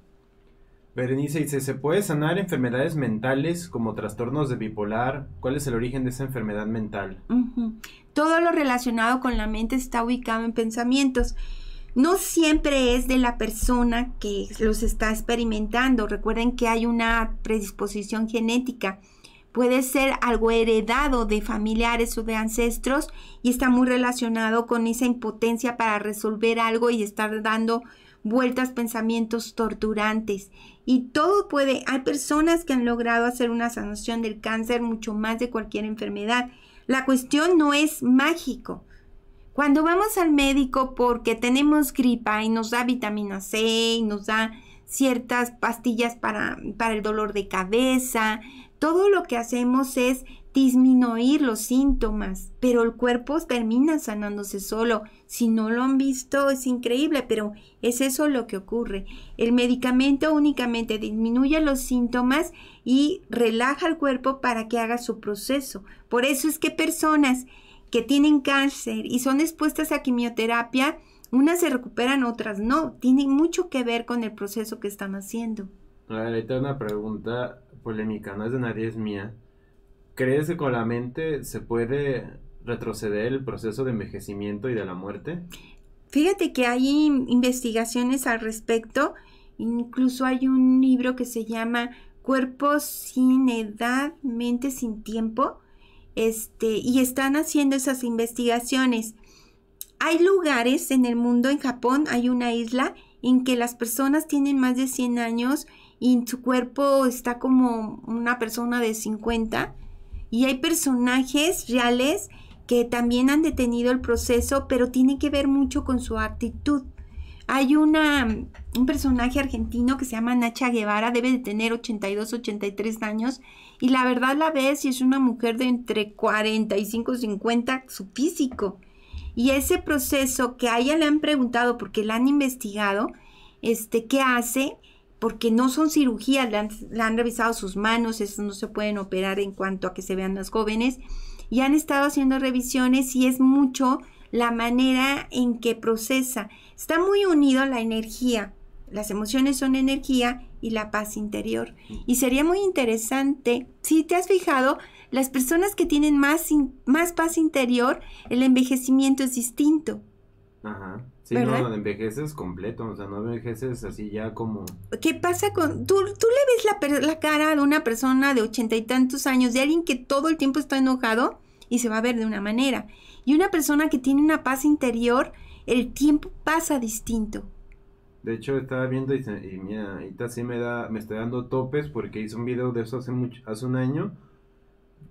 Berenice dice, ¿se puede sanar enfermedades mentales como trastornos de bipolar? ¿Cuál es el origen de esa enfermedad mental? Todo lo relacionado con la mente está ubicado en pensamientos. No siempre es de la persona que los está experimentando. Recuerden que hay una predisposición genética puede ser algo heredado de familiares o de ancestros y está muy relacionado con esa impotencia para resolver algo y estar dando vueltas, pensamientos torturantes. Y todo puede, hay personas que han logrado hacer una sanación del cáncer mucho más de cualquier enfermedad. La cuestión no es mágico. Cuando vamos al médico porque tenemos gripa y nos da vitamina C y nos da ciertas pastillas para, para el dolor de cabeza, todo lo que hacemos es disminuir los síntomas, pero el cuerpo termina sanándose solo. Si no lo han visto, es increíble, pero es eso lo que ocurre. El medicamento únicamente disminuye los síntomas y relaja el cuerpo para que haga su proceso. Por eso es que personas que tienen cáncer y son expuestas a quimioterapia, unas se recuperan, otras no. Tienen mucho que ver con el proceso que están haciendo. Ahorita una pregunta polémica, no es de nadie, es mía. ¿Crees que con la mente se puede retroceder el proceso de envejecimiento y de la muerte? Fíjate que hay investigaciones al respecto, incluso hay un libro que se llama Cuerpos sin edad, mente sin tiempo, este, y están haciendo esas investigaciones. Hay lugares en el mundo, en Japón hay una isla en que las personas tienen más de 100 años y en su cuerpo está como una persona de 50. Y hay personajes reales que también han detenido el proceso, pero tiene que ver mucho con su actitud. Hay una, un personaje argentino que se llama Nacha Guevara, debe de tener 82, 83 años, y la verdad la ves y es una mujer de entre 45 y 50, su físico. Y ese proceso que a ella le han preguntado, porque la han investigado, este, ¿qué hace? porque no son cirugías, le han, revisado sus manos, esos no se pueden operar en cuanto a que se vean las jóvenes, y han estado haciendo revisiones y es mucho la manera en que procesa. Está muy unido a la energía, las emociones son energía y la paz interior. Mm. Y sería muy interesante, si te has fijado, las personas que tienen más, más paz interior, el envejecimiento es distinto. Ajá. Sí, no, envejeces completo, o sea, no envejeces así ya como... ¿Qué pasa con... Tú, tú le ves la, la cara de una persona de ochenta y tantos años, de alguien que todo el tiempo está enojado y se va a ver de una manera. Y una persona que tiene una paz interior, el tiempo pasa distinto. De hecho, estaba viendo y, y mira, ahorita sí me da, me está dando topes porque hice un video de eso hace mucho, hace un año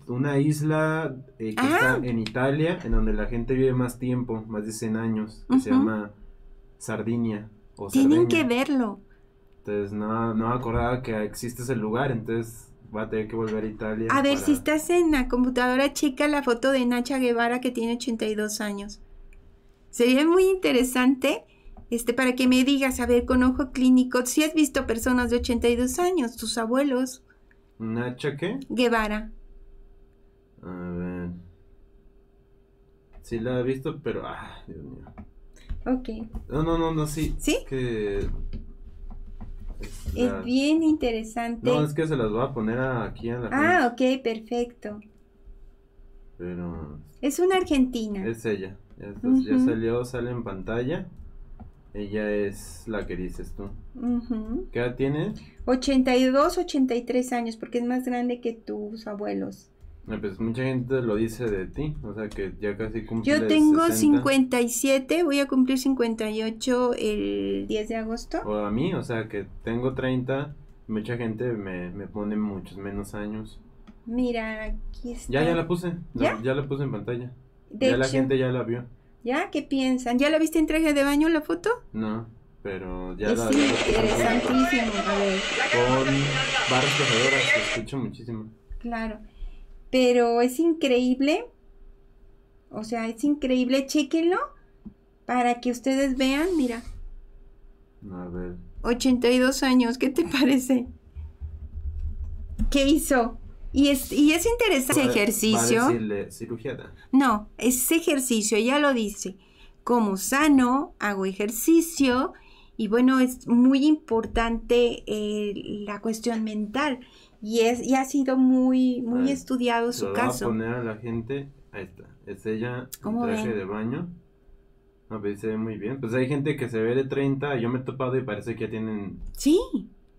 una isla eh, que está ah. en Italia, en donde la gente vive más tiempo, más de 100 años, que se llama Sardinia. O Tienen que verlo. Entonces no, no acordaba que existe ese lugar, entonces va a tener que volver a Italia. A ver, si estás en la computadora, chica la foto de Nacha Guevara que tiene 82 años. Sería muy interesante este, para que me digas, a ver, con ojo clínico, si has visto personas de 82 años, tus abuelos. ¿Nacha qué? Guevara. A ver. Sí la he visto, pero. Ah, Dios mío. Ok. No, no, no, no, sí. ¿Sí? Es bien interesante. No, es que se las voy a poner aquí a la. Ah, ok, perfecto. Pero. Es una argentina. Es ella. Ya salió, sale en pantalla. Ella es la que dices tú. Uh ¿Qué edad tiene? 82, 83 años, porque es más grande que tus abuelos. Pues mucha gente lo dice de ti, o sea que ya casi cumples Yo tengo 57, voy a cumplir 58 el 10 de agosto. O a mí, o sea que tengo 30, mucha gente me, me pone muchos menos años. Mira, aquí está. Ya, ya la puse, ¿Ya? La, puse en pantalla. ya la gente ya la vio. ¿Ya? ¿Qué piensan? ¿Ya la viste en traje de baño la foto? No, pero ya la Sí, interesantísimo. A ver. Con barras Te escucho muchísimo. Claro pero es increíble. O sea, es increíble. Chequenlo para que ustedes vean. Mira. A ver. 82 años, ¿qué te parece? ¿Qué hizo? Y es, y es interesante ese ejercicio. cirugía? No, ese ejercicio, ya lo dice. Como sano, hago ejercicio. Y bueno, es muy importante eh, la cuestión mental y, es, y ha sido muy, muy estudiado su caso. Voy a poner a la gente, ahí está, es ella traje de baño. A ver, pues, se ve muy bien. Pues hay gente que se ve de 30, yo me he topado y parece que ya tienen... Sí,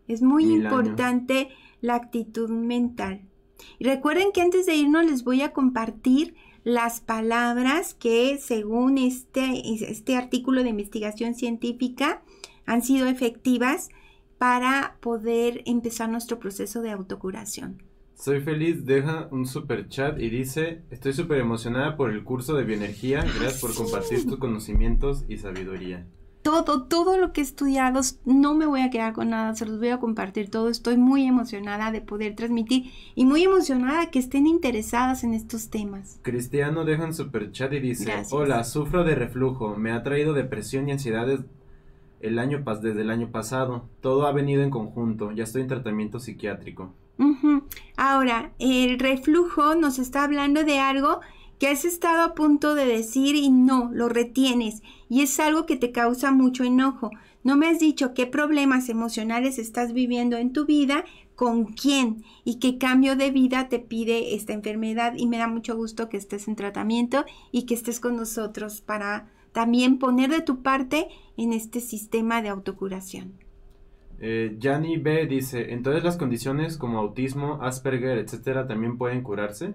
es muy importante la actitud mental. Y recuerden que antes de irnos les voy a compartir las palabras que según este, este artículo de investigación científica han sido efectivas para poder empezar nuestro proceso de autocuración. Soy feliz, deja un super chat y dice, estoy súper emocionada por el curso de bioenergía, gracias por compartir tus conocimientos y sabiduría. Todo, todo lo que he estudiado, no me voy a quedar con nada, se los voy a compartir todo, estoy muy emocionada de poder transmitir y muy emocionada que estén interesadas en estos temas. Cristiano deja un super chat y dice, hola, sufro de reflujo, me ha traído depresión y ansiedades el año pas desde el año pasado. Todo ha venido en conjunto. Ya estoy en tratamiento psiquiátrico. Ahora, el reflujo nos está hablando de algo que has estado a punto de decir y no, lo retienes. Y es algo que te causa mucho enojo. No me has dicho qué problemas emocionales estás viviendo en tu vida, con quién y qué cambio de vida te pide esta enfermedad. Y me da mucho gusto que estés en tratamiento y que estés con nosotros para también poner de tu parte en este sistema de autocuración. Eh, B dice, entonces las condiciones como autismo, Asperger, etcétera, también pueden curarse.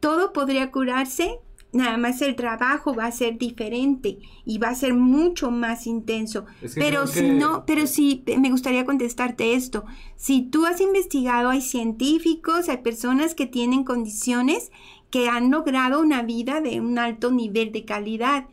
Todo podría curarse, nada más el trabajo va a ser diferente y va a ser mucho más intenso. pero si no, pero si me gustaría contestarte esto, si tú has investigado, hay científicos, hay personas que tienen condiciones que han logrado una vida de un alto nivel de calidad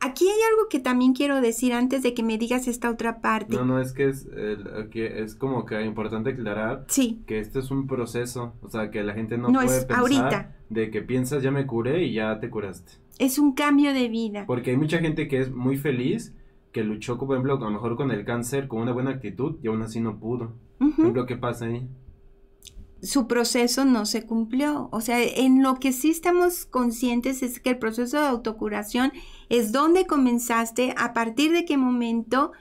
Aquí hay algo que también quiero decir antes de que me digas esta otra parte. No, no, es que es, como que es como que importante aclarar que este es un proceso, o sea, que la gente no, puede es pensar ahorita. de que piensas ya me curé y ya te curaste. Es un cambio de vida. Porque hay mucha gente que es muy feliz, que luchó, por ejemplo, a lo mejor con el cáncer, con una buena actitud y aún así no pudo. Por ejemplo, ¿qué pasa ahí? su proceso no se cumplió. O sea, en lo que sí estamos conscientes es que el proceso de autocuración es donde comenzaste, a partir de qué momento.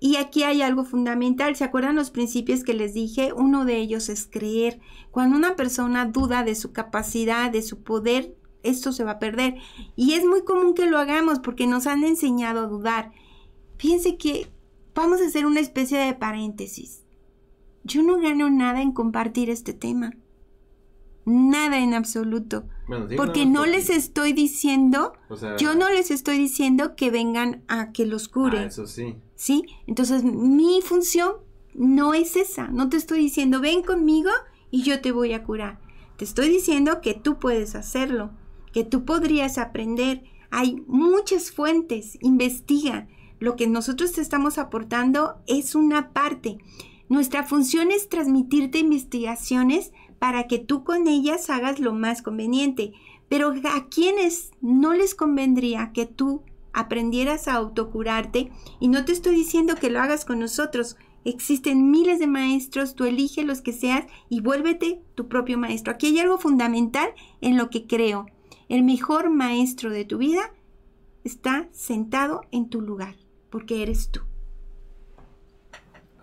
Y aquí hay algo fundamental. ¿Se acuerdan los principios que les dije? Uno de ellos es creer. Cuando una persona duda de su capacidad, de su poder, esto se va a perder. Y es muy común que lo hagamos porque nos han enseñado a dudar. Piense que vamos a hacer una especie de paréntesis yo no gano nada en compartir este tema. Nada en absoluto. porque no, pues les estoy diciendo, yo no les estoy diciendo que vengan a que los cure. Ah, eso sí. ¿Sí? Entonces, mi función no es esa. No te estoy diciendo, ven conmigo y yo te voy a curar. Te estoy diciendo que tú puedes hacerlo, que tú podrías aprender. Hay muchas fuentes, investiga. Lo que nosotros te estamos aportando es una parte. Nuestra función es transmitirte investigaciones para que tú con ellas hagas lo más conveniente, pero a quienes no les convendría que tú aprendieras a autocurarte, y no te estoy diciendo que lo hagas con nosotros, existen miles de maestros, tú elige los que seas y vuélvete tu propio maestro. Aquí hay algo fundamental en lo que creo. El mejor maestro de tu vida está sentado en tu lugar, porque eres tú.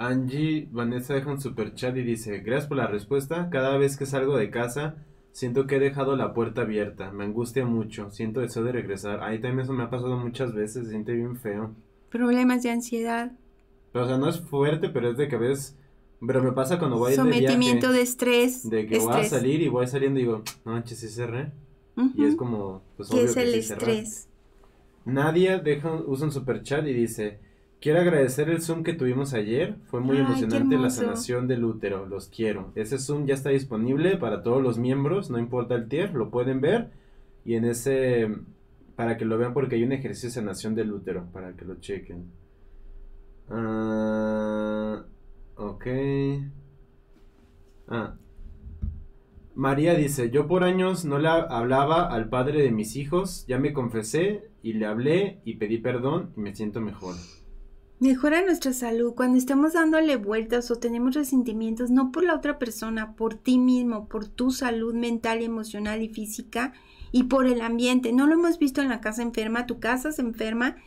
Angie Vanessa deja un super chat y dice, gracias por la respuesta. Cada vez que salgo de casa, siento que he dejado la puerta abierta. Me angustia mucho. Siento deseo de regresar. Ahí también eso me ha pasado muchas veces. Se siente bien feo. Problemas de ansiedad. o sea, no es fuerte, pero es de que a veces... Pero me pasa cuando voy a ir Sometimiento de, estrés. De que voy a salir y voy saliendo y digo, no manches, sí cerré. Y es como, pues, obvio es el estrés? Cerré. Nadia deja, usa un super chat y dice, Quiero agradecer el Zoom que tuvimos ayer. Fue muy emocionante la sanación del útero. Los quiero. Ese Zoom ya está disponible para todos los miembros, no importa el tier, lo pueden ver. Y en ese, para que lo vean, porque hay un ejercicio de sanación del útero, para que lo chequen. Ah, ok. Ah. María dice, yo por años no le hablaba al padre de mis hijos, ya me confesé y le hablé y pedí perdón y me siento mejor. Mejora nuestra salud cuando estamos dándole vueltas o tenemos resentimientos, no por la otra persona, por ti mismo, por tu salud mental, emocional y física y por el ambiente. No lo hemos visto en la casa enferma, tu casa se enferma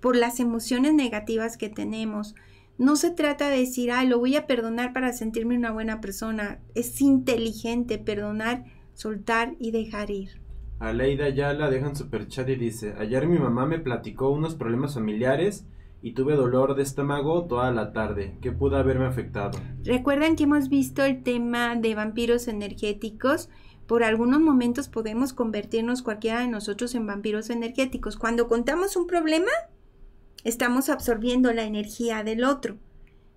por las emociones negativas que tenemos. No se trata de decir, ay, lo voy a perdonar para sentirme una buena persona. Es inteligente perdonar, soltar y dejar ir. Aleida ya la dejan chat y dice, ayer mi mamá me platicó unos problemas familiares y tuve dolor de estómago toda la tarde, que pudo haberme afectado. Recuerdan que hemos visto el tema de vampiros energéticos. Por algunos momentos podemos convertirnos cualquiera de nosotros en vampiros energéticos. Cuando contamos un problema, estamos absorbiendo la energía del otro.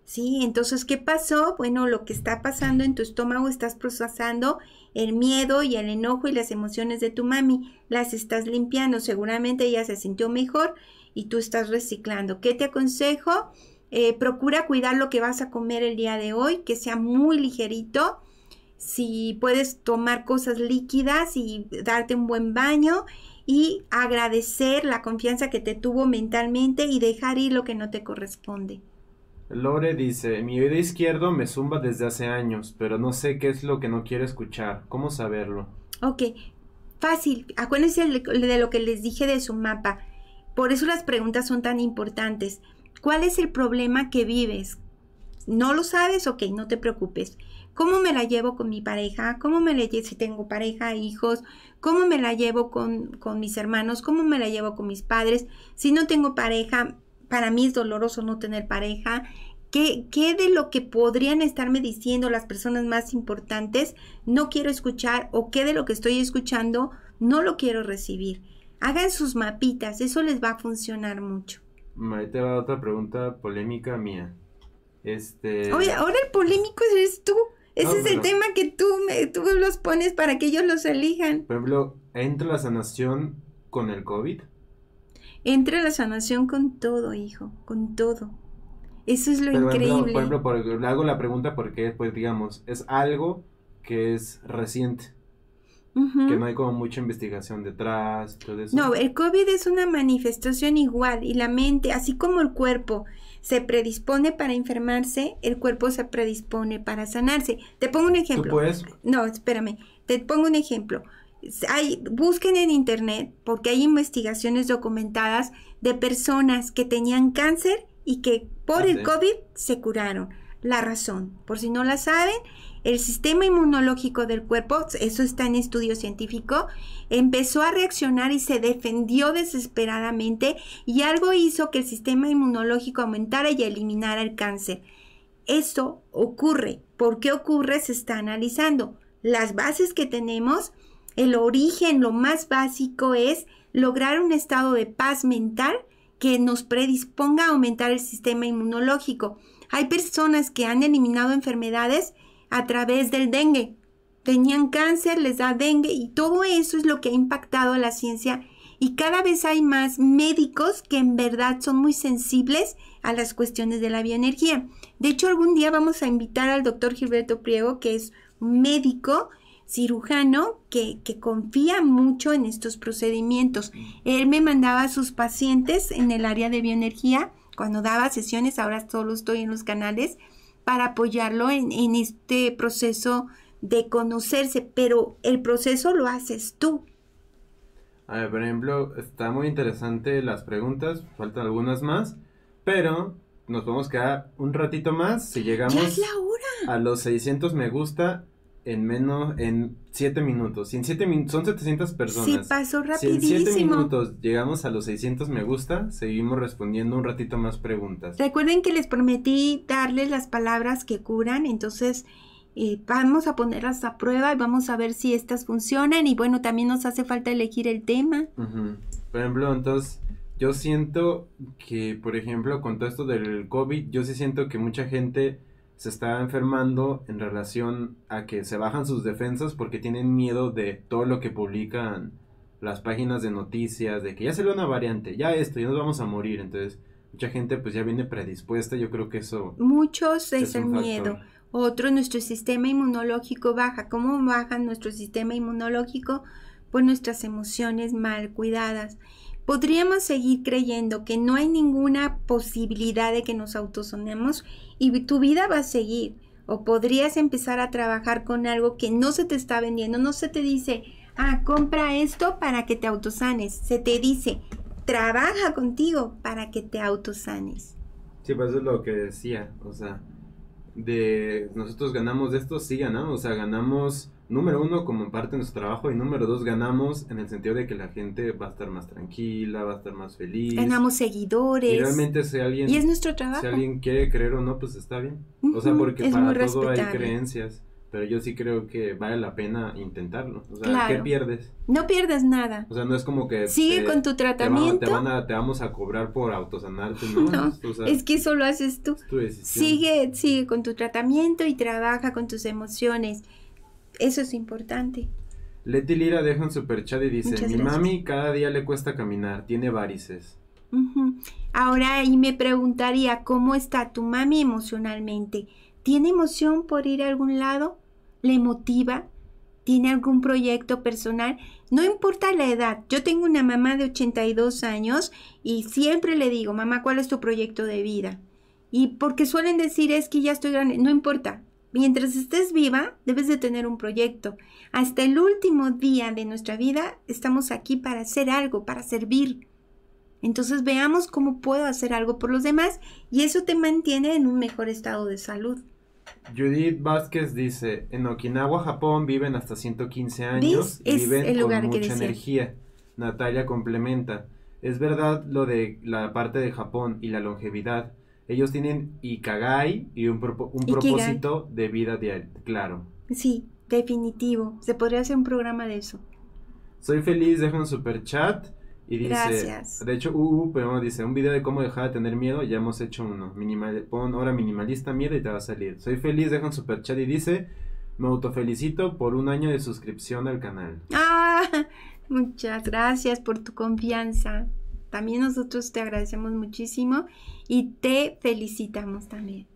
¿Sí? Entonces, ¿qué pasó? Bueno, lo que está pasando en tu estómago, estás procesando el miedo y el enojo y las emociones de tu mami. Las estás limpiando. Seguramente ella se sintió mejor y tú estás reciclando. ¿Qué te aconsejo? Eh, procura cuidar lo que vas a comer el día de hoy, que sea muy ligerito. Si puedes tomar cosas líquidas y darte un buen baño y agradecer la confianza que te tuvo mentalmente y dejar ir lo que no te corresponde. Lore dice, mi oído izquierdo me zumba desde hace años, pero no sé qué es lo que no quiero escuchar. ¿Cómo saberlo? Ok, fácil. Acuérdense de lo que les dije de su mapa por eso las preguntas son tan importantes. ¿Cuál es el problema que vives? ¿No lo sabes? Ok, no te preocupes. ¿Cómo me la llevo con mi pareja? ¿Cómo me la llevo si tengo pareja, hijos? ¿Cómo me la llevo con, mis hermanos? ¿Cómo me la llevo con mis padres? Si no tengo pareja, para mí es doloroso no tener pareja. ¿Qué, ¿Qué, de lo que podrían estarme diciendo las personas más importantes no quiero escuchar o qué de lo que estoy escuchando no lo quiero recibir? Hagan sus mapitas, eso les va a funcionar mucho. Ahí te va otra pregunta polémica mía. Este... Oye, ahora el polémico eres tú. Ese es el tema que tú, me, tú los pones para que ellos los elijan. Pueblo, ¿entra la sanación con el COVID? Entra la sanación con todo, hijo, con todo. Eso es lo increíble. Por le hago la pregunta porque, pues, digamos, es algo que es reciente que no hay como mucha investigación detrás, No, el COVID es una manifestación igual y la mente, así como el cuerpo se predispone para enfermarse, el cuerpo se predispone para sanarse. Te pongo un ejemplo. ¿Tú puedes? No, espérame, te pongo un ejemplo. Hay, busquen en internet porque hay investigaciones documentadas de personas que tenían cáncer y que por el COVID se curaron. La razón, por si no la saben, el sistema inmunológico del cuerpo, eso está en estudio científico, empezó a reaccionar y se defendió desesperadamente y algo hizo que el sistema inmunológico aumentara y eliminara el cáncer. Eso ocurre. ¿Por qué ocurre? Se está analizando. Las bases que tenemos, el origen, lo más básico es lograr un estado de paz mental que nos predisponga a aumentar el sistema inmunológico. Hay personas que han eliminado enfermedades a través del dengue. Tenían cáncer, les da dengue y todo eso es lo que ha impactado a la ciencia y cada vez hay más médicos que en verdad son muy sensibles a las cuestiones de la bioenergía. De hecho, algún día vamos a invitar al doctor Gilberto Priego, que es un médico cirujano que, que, confía mucho en estos procedimientos. Él me mandaba a sus pacientes en el área de bioenergía cuando daba sesiones, ahora solo estoy en los canales, para apoyarlo en, este proceso de conocerse, pero el proceso lo haces tú. A ver, por ejemplo, está muy interesante las preguntas, faltan algunas más, pero nos podemos quedar un ratito más si llegamos a los 600 me gusta en menos, en 7 minutos. sin en 7 minutos, son 700 personas. Sí, pasó rapidísimo. en 7 minutos llegamos a los 600 me gusta, seguimos respondiendo un ratito más preguntas. Recuerden que les prometí darles las palabras que curan, entonces eh, vamos a ponerlas a prueba y vamos a ver si estas funcionan. Y bueno, también nos hace falta elegir el tema. Por ejemplo, entonces, yo siento que, por ejemplo, con todo esto del COVID, yo sí siento que mucha gente se está enfermando en relación a que se bajan sus defensas porque tienen miedo de todo lo que publican las páginas de noticias, de que ya salió una variante, ya esto, ya nos vamos a morir. Entonces, mucha gente pues ya viene predispuesta, yo creo que eso... Muchos es, es el miedo. Otro, nuestro sistema inmunológico baja. ¿Cómo baja nuestro sistema inmunológico? Por pues nuestras emociones mal cuidadas podríamos seguir creyendo que no hay ninguna posibilidad de que nos autosanemos y tu vida va a seguir. O podrías empezar a trabajar con algo que no se te está vendiendo, no se te dice, ah, compra esto para que te autosanes, se te dice, trabaja contigo para que te autosanes. Sí, pues eso es lo que decía, o sea, de nosotros ganamos de esto, sí ganamos, o sea, ganamos número uno, como parte de nuestro trabajo, y número dos, ganamos en el sentido de que la gente va a estar más tranquila, va a estar más feliz. Ganamos seguidores. Y realmente si alguien... Y es nuestro trabajo. Si alguien quiere creer o no, pues está bien. o sea, porque para todo hay creencias. Pero yo sí creo que vale la pena intentarlo. O sea, ¿qué pierdes? No pierdes nada. O sea, no es como que... Sigue con tu tratamiento. Te, te, vamos a cobrar por autosanarte. Pues no, no es que eso lo haces tú. tu Sigue, sigue con tu tratamiento y trabaja con tus emociones. Eso es importante. Leti Lira deja un superchat y dice, mi mami cada día le cuesta caminar, tiene varices. Ahora y me preguntaría, ¿cómo está tu mami emocionalmente? ¿Tiene emoción por ir a algún lado? ¿Le motiva? ¿Tiene algún proyecto personal? No importa la edad. Yo tengo una mamá de 82 años y siempre le digo, mamá, ¿cuál es tu proyecto de vida? Y porque suelen decir es que ya estoy grande, no importa, Mientras estés viva, debes de tener un proyecto. Hasta el último día de nuestra vida estamos aquí para hacer algo, para servir. Entonces veamos cómo puedo hacer algo por los demás y eso te mantiene en un mejor estado de salud. Judith Vázquez dice, en Okinawa, Japón, viven hasta 115 años y viven el lugar con mucha energía. Natalia complementa, es verdad lo de la parte de Japón y la longevidad ellos tienen Ikagai y un, y un propósito de vida diaria, claro. Sí, definitivo. Se podría hacer un programa de eso. Soy feliz, deja un super chat. Y dice, Gracias. de hecho, dice, un video de cómo dejar de tener miedo, ya hemos hecho uno. Minimal, pon ahora minimalista miedo y te va a salir. Soy feliz, deja un super chat y dice, me autofelicito por un año de suscripción al canal. Ah, muchas gracias por tu confianza. También nosotros te agradecemos muchísimo y te felicitamos también.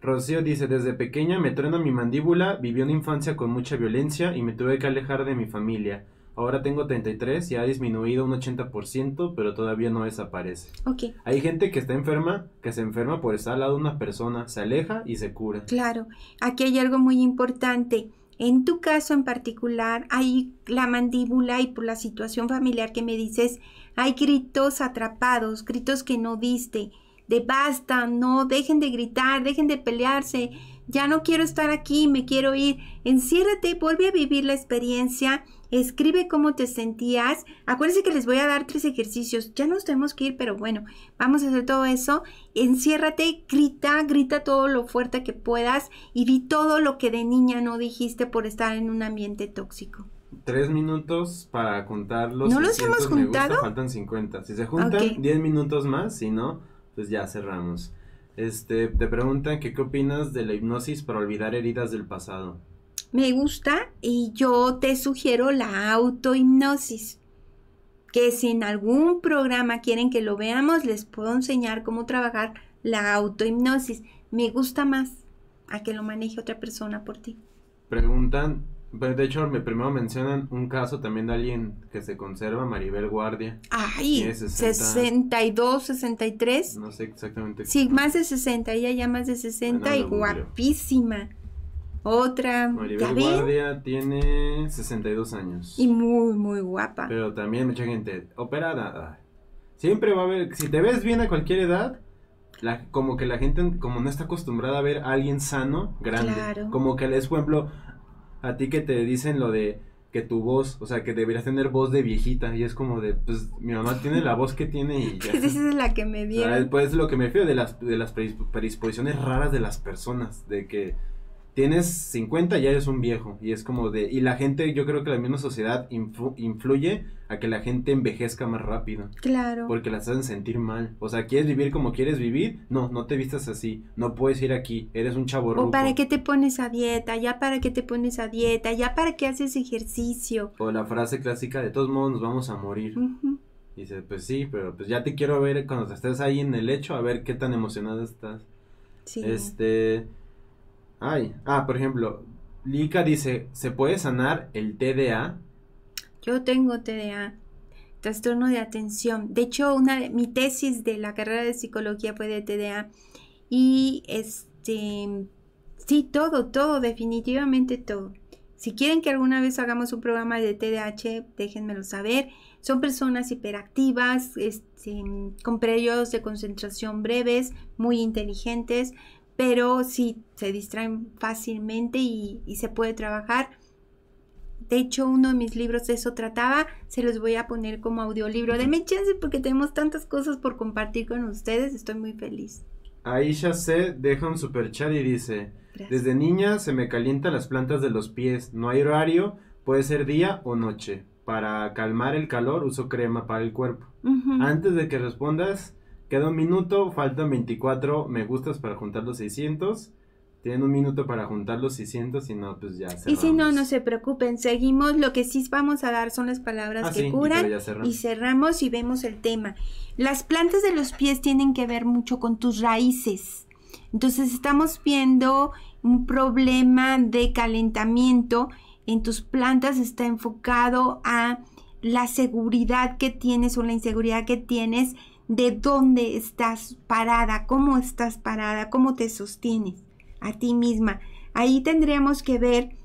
Rocío dice, desde pequeña me trueno mi mandíbula, vivió una infancia con mucha violencia y me tuve que alejar de mi familia. Ahora tengo 33 y ha disminuido un 80%, pero todavía no desaparece. Ok. Hay gente que está enferma, que se enferma por estar al lado de una persona, se aleja y se cura. Claro, aquí hay algo muy importante. En tu caso en particular, hay la mandíbula y por la situación familiar que me dices, hay gritos atrapados, gritos que no diste, de basta, no, dejen de gritar, dejen de pelearse, ya no quiero estar aquí, me quiero ir. Enciérrate, vuelve a vivir la experiencia, escribe cómo te sentías. Acuérdense que les voy a dar tres ejercicios, ya nos tenemos que ir, pero bueno, vamos a hacer todo eso. Enciérrate, grita, grita todo lo fuerte que puedas y di todo lo que de niña no dijiste por estar en un ambiente tóxico tres minutos para contar los. ¿No los hemos juntado? faltan 50. Si se juntan, minutos más. Si no, pues ya cerramos. Este, te preguntan qué opinas de la hipnosis para olvidar heridas del pasado. Me gusta y yo te sugiero la autohipnosis. Que si en algún programa quieren que lo veamos, les puedo enseñar cómo trabajar la autohipnosis. Me gusta más a que lo maneje otra persona por ti. Preguntan de hecho, me primero mencionan un caso también de alguien que se conserva, Maribel Guardia. ¡Ay! 62, 63. No sé exactamente. Sí, más de 60, ella ya más de 60 ah, y guapísima. Otra. Maribel Guardia tiene 62 años. Y muy, muy guapa. Pero también mucha gente operada. Siempre va a haber, si te ves bien a cualquier edad, como que la gente como no está acostumbrada a ver a alguien sano, grande. Claro. Como que les ejemplo, a ti que te dicen lo de que tu voz, o sea, que deberías tener voz de viejita. Y es como de, pues, mi mamá tiene la voz que tiene y ya. Pues esa es la que me dio. pues es lo que me refiero de las, de las predisposiciones raras de las personas, de que tienes 50 ya eres un viejo. Y es como de. Y la gente, yo creo que la misma sociedad influye a que la gente envejezca más rápido. Claro. Porque las hacen sentir mal. O sea, ¿quieres vivir como quieres vivir? No, no te vistas así. No puedes ir aquí. Eres un chavo O para qué te pones a dieta, ya para qué te pones a dieta, ya para qué haces ejercicio. O la frase clásica, de todos modos nos vamos a morir. dice, pues sí, pero pues ya te quiero ver cuando estés ahí en el lecho, a ver qué tan emocionada estás. Sí. Este, Ay, ah, por ejemplo, Lika dice, ¿se puede sanar el TDA? Yo tengo TDA, trastorno de atención. De hecho, una mi tesis de la carrera de psicología fue de TDA y este sí, todo, todo, definitivamente todo. Si quieren que alguna vez hagamos un programa de TDAH, déjenmelo saber. Son personas hiperactivas, este, con periodos de concentración breves, muy inteligentes, pero sí se distraen fácilmente y, se puede trabajar. De hecho, uno de mis libros de eso trataba, se los voy a poner como audiolibro. Deme chance porque tenemos tantas cosas por compartir con ustedes, estoy muy feliz. Aisha C deja un chat y dice, desde niña se me calientan las plantas de los pies, no hay horario, puede ser día o noche. Para calmar el calor uso crema para el cuerpo. Antes de que respondas, Queda un minuto, faltan 24 me gustas para juntar los 600. Tienen un minuto para juntar los 600, si no, pues ya cerramos. Y si no, no se preocupen, seguimos. Lo que sí vamos a dar son las palabras seguras. Ah, que curan. y cerramos y vemos el tema. Las plantas de los pies tienen que ver mucho con tus raíces. Entonces estamos viendo un problema de calentamiento en tus plantas, está enfocado a la seguridad que tienes o la inseguridad que tienes de dónde estás parada, cómo estás parada, cómo te sostienes a ti misma. Ahí tendríamos que ver,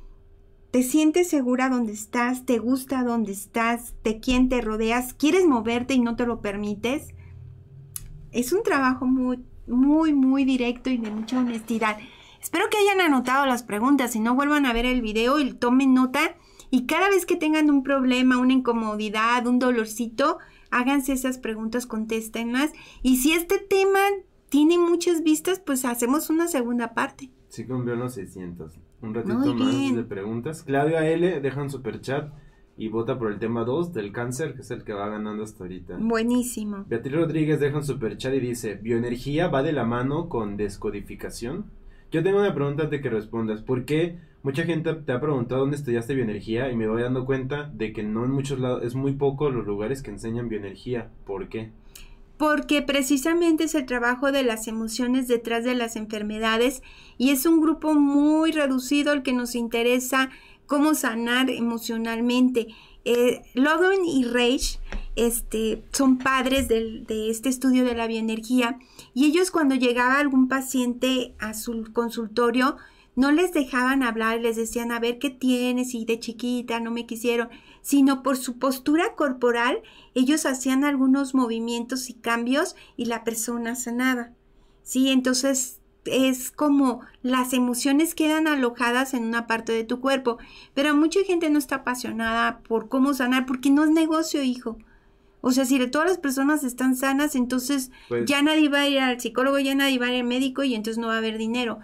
¿te sientes segura donde estás? ¿Te gusta donde estás? ¿De quién te rodeas? ¿Quieres moverte y no te lo permites? Es un trabajo muy, muy, muy directo y de mucha honestidad. Espero que hayan anotado las preguntas, si no vuelvan a ver el video y tomen nota. Y cada vez que tengan un problema, una incomodidad, un dolorcito, háganse esas preguntas, contéstenlas. Y si este tema tiene muchas vistas, pues hacemos una segunda parte. Sí, cumplió los 600. Un ratito más de preguntas. Claudia L, dejan super chat y vota por el tema 2 del cáncer, que es el que va ganando hasta ahorita. Buenísimo. Beatriz Rodríguez deja un superchat y dice, ¿bioenergía va de la mano con descodificación? Yo tengo una pregunta de que respondas. ¿Por qué mucha gente te ha preguntado dónde estudiaste bioenergía y me voy dando cuenta de que no en muchos lados, es muy poco los lugares que enseñan bioenergía. ¿Por qué? Porque precisamente es el trabajo de las emociones detrás de las enfermedades y es un grupo muy reducido el que nos interesa cómo sanar emocionalmente. Eh, Logan y Rage este, son padres de este estudio de la bioenergía y ellos cuando llegaba algún paciente a su consultorio, no les dejaban hablar, les decían, a ver qué tienes, y de chiquita no me quisieron, sino por su postura corporal, ellos hacían algunos movimientos y cambios y la persona sanaba. Sí, entonces es como las emociones quedan alojadas en una parte de tu cuerpo, pero mucha gente no está apasionada por cómo sanar, porque no es negocio, hijo. O sea, si todas las personas están sanas, entonces pues ya nadie va a ir al psicólogo, ya nadie va a ir al médico y entonces no va a haber dinero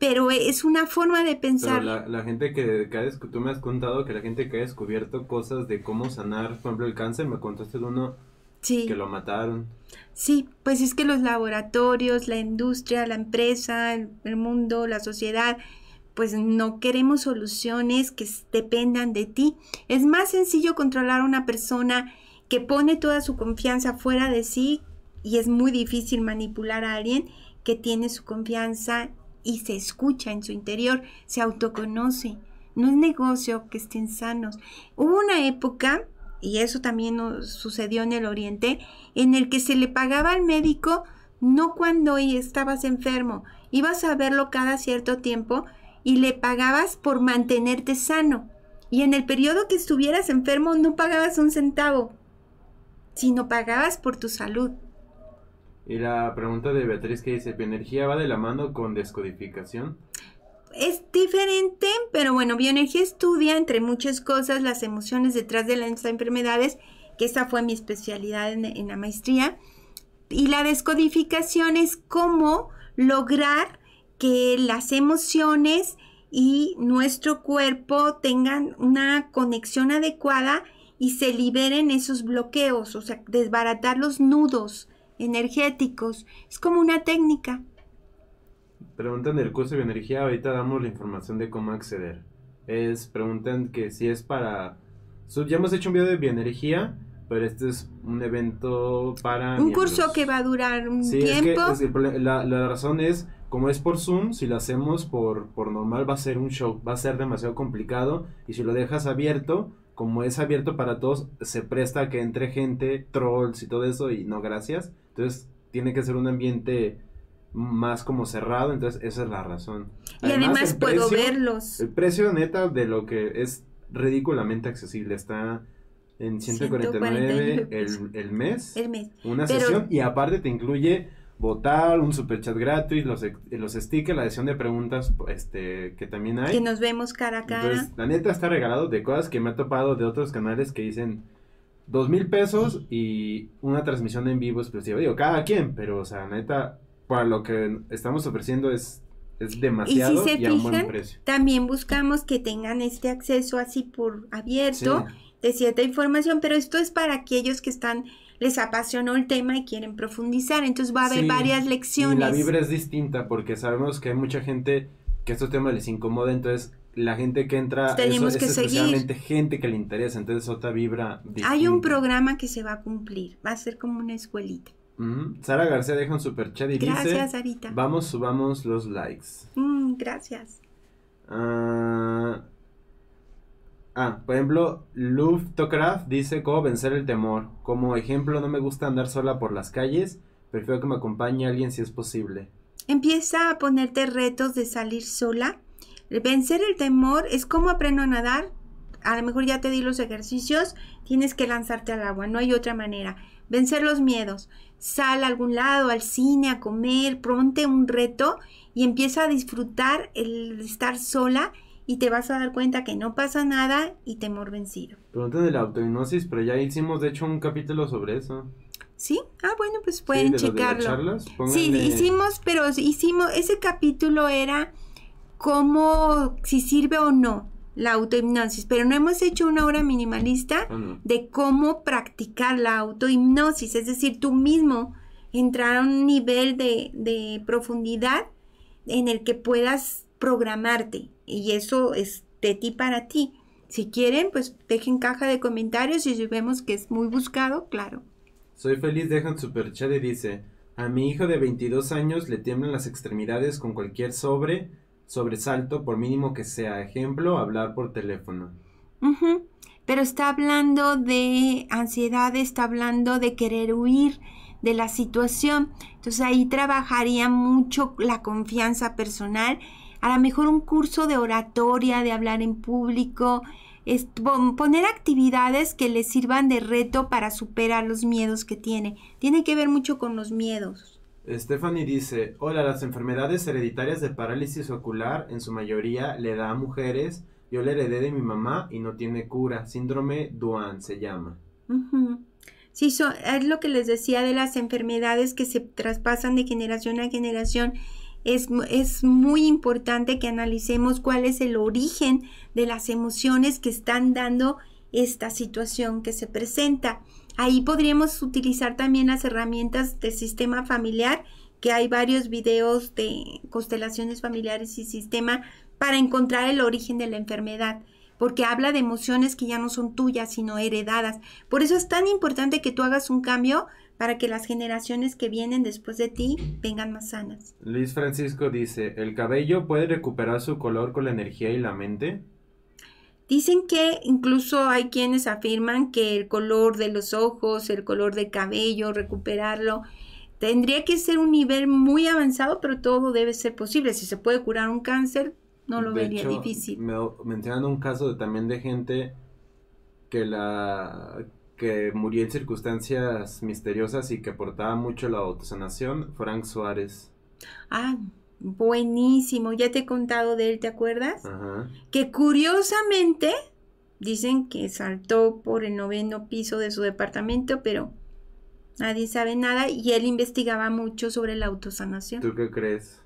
pero es una forma de pensar. la, gente que, que tú me has contado que la gente que ha descubierto cosas de cómo sanar, por ejemplo, el cáncer, me contaste de uno que lo mataron. Sí, pues es que los laboratorios, la industria, la empresa, el, el mundo, la sociedad, pues no queremos soluciones que dependan de ti. Es más sencillo controlar a una persona que pone toda su confianza fuera de sí y es muy difícil manipular a alguien que tiene su confianza y se escucha en su interior, se autoconoce. No es negocio que estén sanos. Hubo una época, y eso también sucedió en el Oriente, en el que se le pagaba al médico no cuando estabas enfermo, ibas a verlo cada cierto tiempo y le pagabas por mantenerte sano. Y en el periodo que estuvieras enfermo no pagabas un centavo, sino pagabas por tu salud. Y la pregunta de Beatriz que dice, ¿bioenergía va de la mano con descodificación? Es diferente, pero bueno, bioenergía estudia entre muchas cosas las emociones detrás de las enfermedades, que esa fue mi especialidad en, en la maestría. Y la descodificación es cómo lograr que las emociones y nuestro cuerpo tengan una conexión adecuada y se liberen esos bloqueos, o sea, desbaratar los nudos energéticos. Es como una técnica. Preguntan del curso de bioenergía, ahorita damos la información de cómo acceder. Es, preguntan que si es para... Ya hemos hecho un video de bioenergía, pero este es un evento para... Un curso que va a durar un tiempo. la, la, razón es, como es por Zoom, si lo hacemos por, por normal va a ser un show, va a ser demasiado complicado y si lo dejas abierto, como es abierto para todos, se presta a que entre gente, trolls y todo eso, y no gracias. Entonces, tiene que ser un ambiente más como cerrado, entonces esa es la razón. Y además, puedo verlos. El precio neta de lo que es ridículamente accesible está en 149 el, el mes. El mes. Una sesión y aparte te incluye votar, un super chat gratis, los, los stickers, la sesión de preguntas este, que también hay. Que nos vemos cara a cara. la neta está regalado de cosas que me ha topado de otros canales que dicen dos mil pesos y una transmisión en vivo exclusiva. Digo, cada quien, pero o sea, la neta, para lo que estamos ofreciendo es es demasiado y, a un buen precio. También buscamos que tengan este acceso así por abierto. Sí de cierta información, pero esto es para aquellos que están les apasionó el tema y quieren profundizar, entonces va a haber varias lecciones. la vibra es distinta porque sabemos que hay mucha gente que estos temas les incomoda, entonces la gente que entra Tenemos es especialmente gente que le interesa, entonces otra vibra Hay un programa que se va a cumplir, va a ser como una escuelita. Sara García deja un super chat y gracias, Arita. vamos, subamos los likes. Mm, gracias. Ah... Ah, por ejemplo, Luftocraft dice cómo vencer el temor. Como ejemplo, no me gusta andar sola por las calles, prefiero que me acompañe alguien si es posible. Empieza a ponerte retos de salir sola. Vencer el temor es como aprendo a nadar. A lo mejor ya te di los ejercicios, tienes que lanzarte al agua, no hay otra manera. Vencer los miedos. Sal a algún lado, al cine, a comer, ponte un reto y empieza a disfrutar el estar sola y te vas a dar cuenta que no pasa nada y temor vencido. Pregunta de la autohipnosis, pero ya hicimos de hecho un capítulo sobre eso. ¿Sí? Ah, bueno, pues pueden sí, de checarlo. Charlas, sí, hicimos, pero hicimos, ese capítulo era cómo, si sirve o no la autohipnosis, pero no hemos hecho una hora minimalista ah, de cómo practicar la autohipnosis, es decir, tú mismo entrar a un nivel de, de profundidad en el que puedas programarte y eso es de ti para ti. Si quieren, pues dejen caja de comentarios y si vemos que es muy buscado, claro. Soy feliz, dejan chat y dice, a mi hijo de 22 años le tiemblan las extremidades con cualquier sobre, sobresalto, por mínimo que sea. Ejemplo, hablar por teléfono. Pero está hablando de ansiedad, está hablando de querer huir de la situación. Entonces ahí trabajaría mucho la confianza personal a lo mejor un curso de oratoria, de hablar en público, poner actividades que le sirvan de reto para superar los miedos que tiene. Tiene que ver mucho con los miedos. Stephanie dice, hola, las enfermedades hereditarias de parálisis ocular en su mayoría le da a mujeres, yo le heredé de mi mamá y no tiene cura, síndrome Duan se llama. Sí, es lo que les decía de las enfermedades que se traspasan de generación a generación es, muy importante que analicemos cuál es el origen de las emociones que están dando esta situación que se presenta. Ahí podríamos utilizar también las herramientas del sistema familiar, que hay varios videos de constelaciones familiares y sistema para encontrar el origen de la enfermedad, porque habla de emociones que ya no son tuyas, sino heredadas. Por eso es tan importante que tú hagas un cambio para que las generaciones que vienen después de ti vengan más sanas. Luis Francisco dice, ¿el cabello puede recuperar su color con la energía y la mente? Dicen que incluso hay quienes afirman que el color de los ojos, el color del cabello, recuperarlo, tendría que ser un nivel muy avanzado, pero todo debe ser posible. Si se puede curar un cáncer, no lo vería difícil. Me un caso también de gente que la que murió en circunstancias misteriosas y que aportaba mucho la autosanación, Frank Suárez. Ah, buenísimo, ya te he contado de él, ¿te acuerdas? Ajá. Que curiosamente dicen que saltó por el noveno piso de su departamento, pero nadie sabe nada y él investigaba mucho sobre la autosanación. ¿Tú qué crees?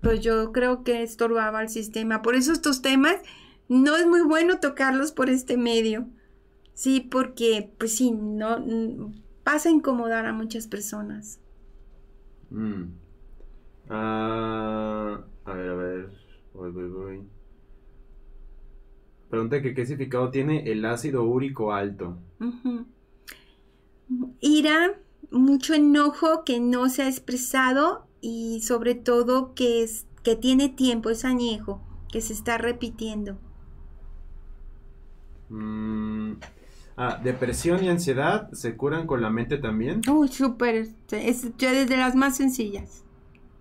Pues yo creo que estorbaba al sistema, por eso estos temas no es muy bueno tocarlos por este medio Sí, porque pues sí, no Pasa a incomodar a muchas personas. Mm. Ah, a ver, a ver. Voy, voy, voy. Pregunta que qué significado tiene el ácido úrico alto. Ira, mucho enojo que no se ha expresado y sobre todo que, es, que tiene tiempo, es añejo, que se está repitiendo. Mmm... Ah, depresión y ansiedad se curan con la mente también. Uy, súper. Este, es de las más sencillas.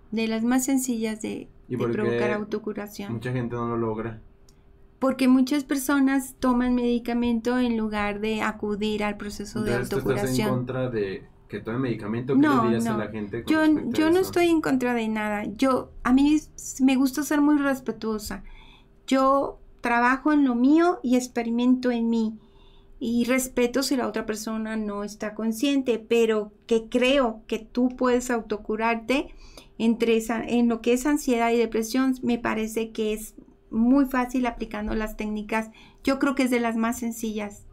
De las más sencillas de, provocar autocuración. Mucha gente no lo logra. Porque muchas personas toman medicamento en lugar de acudir al proceso de autocuración. Estás en contra de que tomen medicamento? no, a la gente? yo yo no estoy en contra de nada. Yo, a mí me gusta ser muy respetuosa. Yo trabajo en lo mío y experimento en mí y respeto si la otra persona no está consciente, pero que creo que tú puedes autocurarte entre en lo que es ansiedad y depresión, me parece que es muy fácil aplicando las técnicas. Yo creo que es de las más sencillas.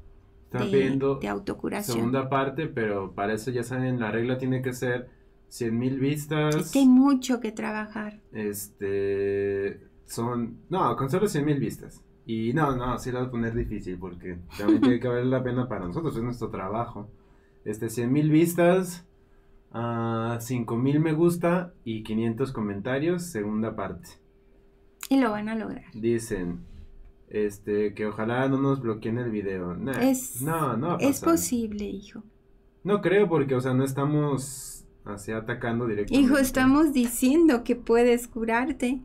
de, autocuración. Segunda parte, pero para eso ya saben, la regla tiene que ser 100 mil vistas. hay mucho que trabajar. Este, son, no, con solo 100 mil vistas y no, no, sí lo voy a poner difícil porque también tiene que valer la pena para nosotros, es nuestro trabajo. Este, 100 mil vistas, uh, ah, 5 mil me gusta y 500 comentarios, segunda parte. Y lo van a lograr. Dicen, este, que ojalá no nos bloqueen el video. no no, no. Es posible, hijo. No creo porque, o sea, no estamos así atacando directamente. Hijo, estamos diciendo que puedes curarte.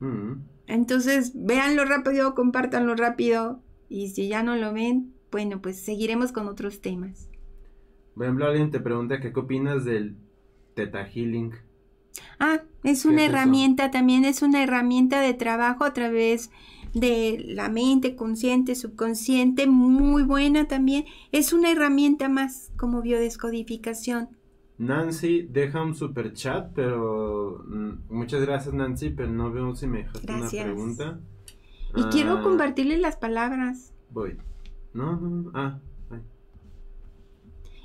Mm. Entonces, véanlo rápido, compártanlo rápido. Y si ya no lo ven, bueno, pues seguiremos con otros temas. Por alguien te pregunta qué opinas del Teta Healing. Ah, es una herramienta, también es una herramienta de trabajo a través de la mente consciente, subconsciente, muy buena también. Es una herramienta más como biodescodificación Nancy deja un super chat, pero mm, muchas gracias Nancy, pero no veo si me dejaste una pregunta. Y quiero ah, compartirle las palabras. Voy. No, no, Ah,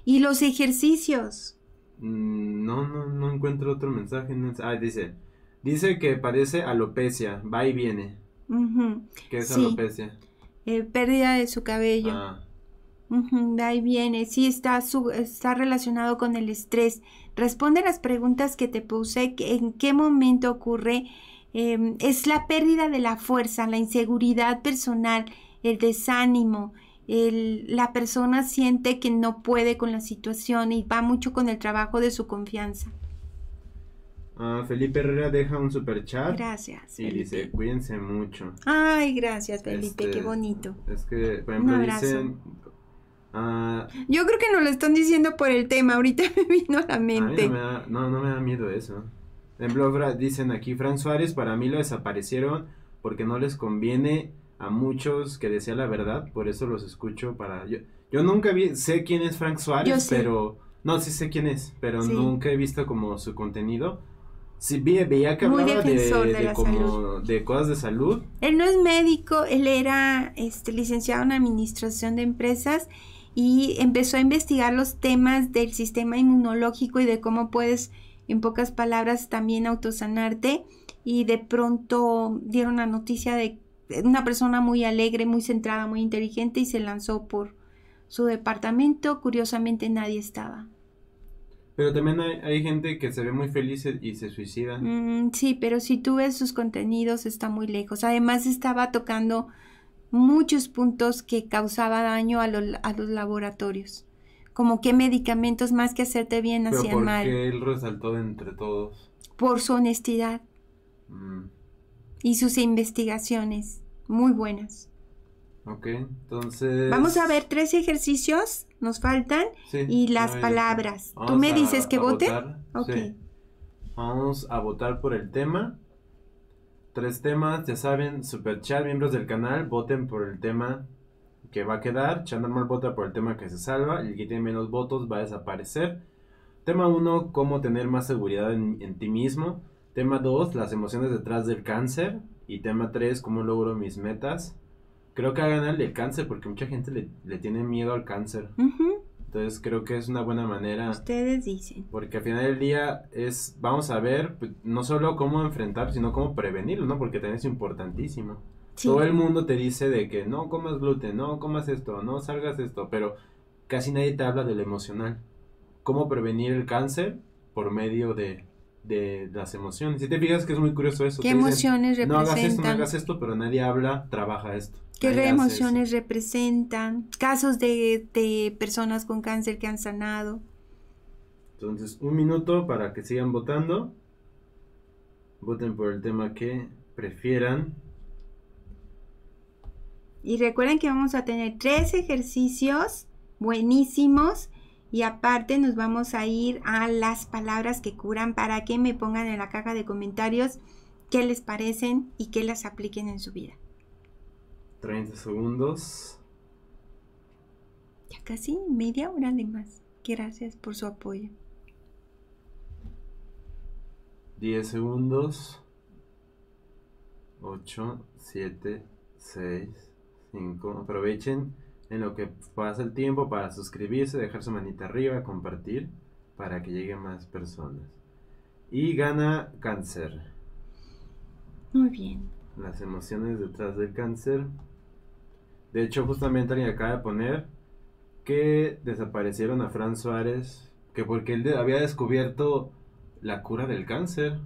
Y los ejercicios. Mm, no, no, no encuentro otro mensaje. Ah, dice. Dice que parece alopecia, va y viene. que ¿Qué es alopecia? Eh, pérdida de su cabello. Ah ahí viene, sí está, está relacionado con el estrés. Responde las preguntas que te puse, en qué momento ocurre. Em, es la pérdida de la fuerza, la inseguridad personal, el desánimo, la persona siente que no puede con la situación y va mucho con el trabajo de su confianza. Ah, Felipe Herrera deja un super chat. Gracias. Y dice, cuídense mucho. Ay, gracias, Felipe, qué este, bonito. Es que, por ejemplo, dicen, Ah. Yo creo que nos lo están diciendo por el tema, ahorita me vino a la mente. no, no, me da miedo eso. En blog dicen aquí, Frank Suárez, para mí lo desaparecieron porque no les conviene a muchos que decía la verdad, por eso los escucho para... Yo, nunca vi, sé quién es Frank Suárez, pero... No, sí sé quién es, pero nunca he visto como su contenido. Sí, veía que hablaba de, de, cosas de salud. Él no es médico, él era este, licenciado en administración de empresas y empezó a investigar los temas del sistema inmunológico y de cómo puedes, en pocas palabras, también autosanarte. Y de pronto dieron la noticia de una persona muy alegre, muy centrada, muy inteligente y se lanzó por su departamento. Curiosamente nadie estaba. Pero también hay, gente que se ve muy feliz y se suicida. Mm, sí, pero si tú ves sus contenidos está muy lejos. Además estaba tocando muchos puntos que causaba daño a, los laboratorios. Como qué medicamentos más que hacerte bien hacían ¿por mal. él resaltó entre todos. Por su honestidad. Mm. Y sus investigaciones muy buenas. Ok, entonces. Vamos a ver tres ejercicios, nos faltan. y las palabras. ¿Tú me dices que vote? Vamos a votar por el tema tres temas, ya saben, super chat, miembros del canal, voten por el tema que va a quedar, chat normal vota por el tema que se salva, el que tiene menos votos va a desaparecer. Tema 1, cómo tener más seguridad en, ti mismo. Tema 2, las emociones detrás del cáncer. Y tema 3, cómo logro mis metas. Creo que hagan el cáncer porque mucha gente le, tiene miedo al cáncer. Entonces creo que es una buena manera. Ustedes dicen. Porque al final del día es, vamos a ver pues, no solo cómo enfrentar, sino cómo prevenirlo, ¿no? Porque también es importantísimo. Todo el mundo te dice de que no comas gluten, no comas esto, no salgas esto, pero casi nadie te habla del emocional. ¿Cómo prevenir el cáncer? Por medio de de las emociones. Si te fijas que es muy curioso eso. ¿Qué emociones representan? No hagas esto, no hagas esto, pero nadie habla, trabaja esto. ¿Qué emociones representan? Casos de, de, personas con cáncer que han sanado. Entonces, un minuto para que sigan votando. Voten por el tema que prefieran. Y recuerden que vamos a tener tres ejercicios buenísimos y aparte nos vamos a ir a las palabras que curan para que me pongan en la caja de comentarios qué les parecen y que las apliquen en su vida. 30 segundos. Ya casi media hora de más. Gracias por su apoyo. 10 segundos. 8, 7, 6, 5. Aprovechen en lo que pasa el tiempo para suscribirse, dejar su manita arriba, compartir para que lleguen más personas. Y gana cáncer. Muy bien. Las emociones detrás del cáncer. De hecho, justamente alguien acaba de poner que desaparecieron a Fran Suárez, que porque él había descubierto la cura del cáncer.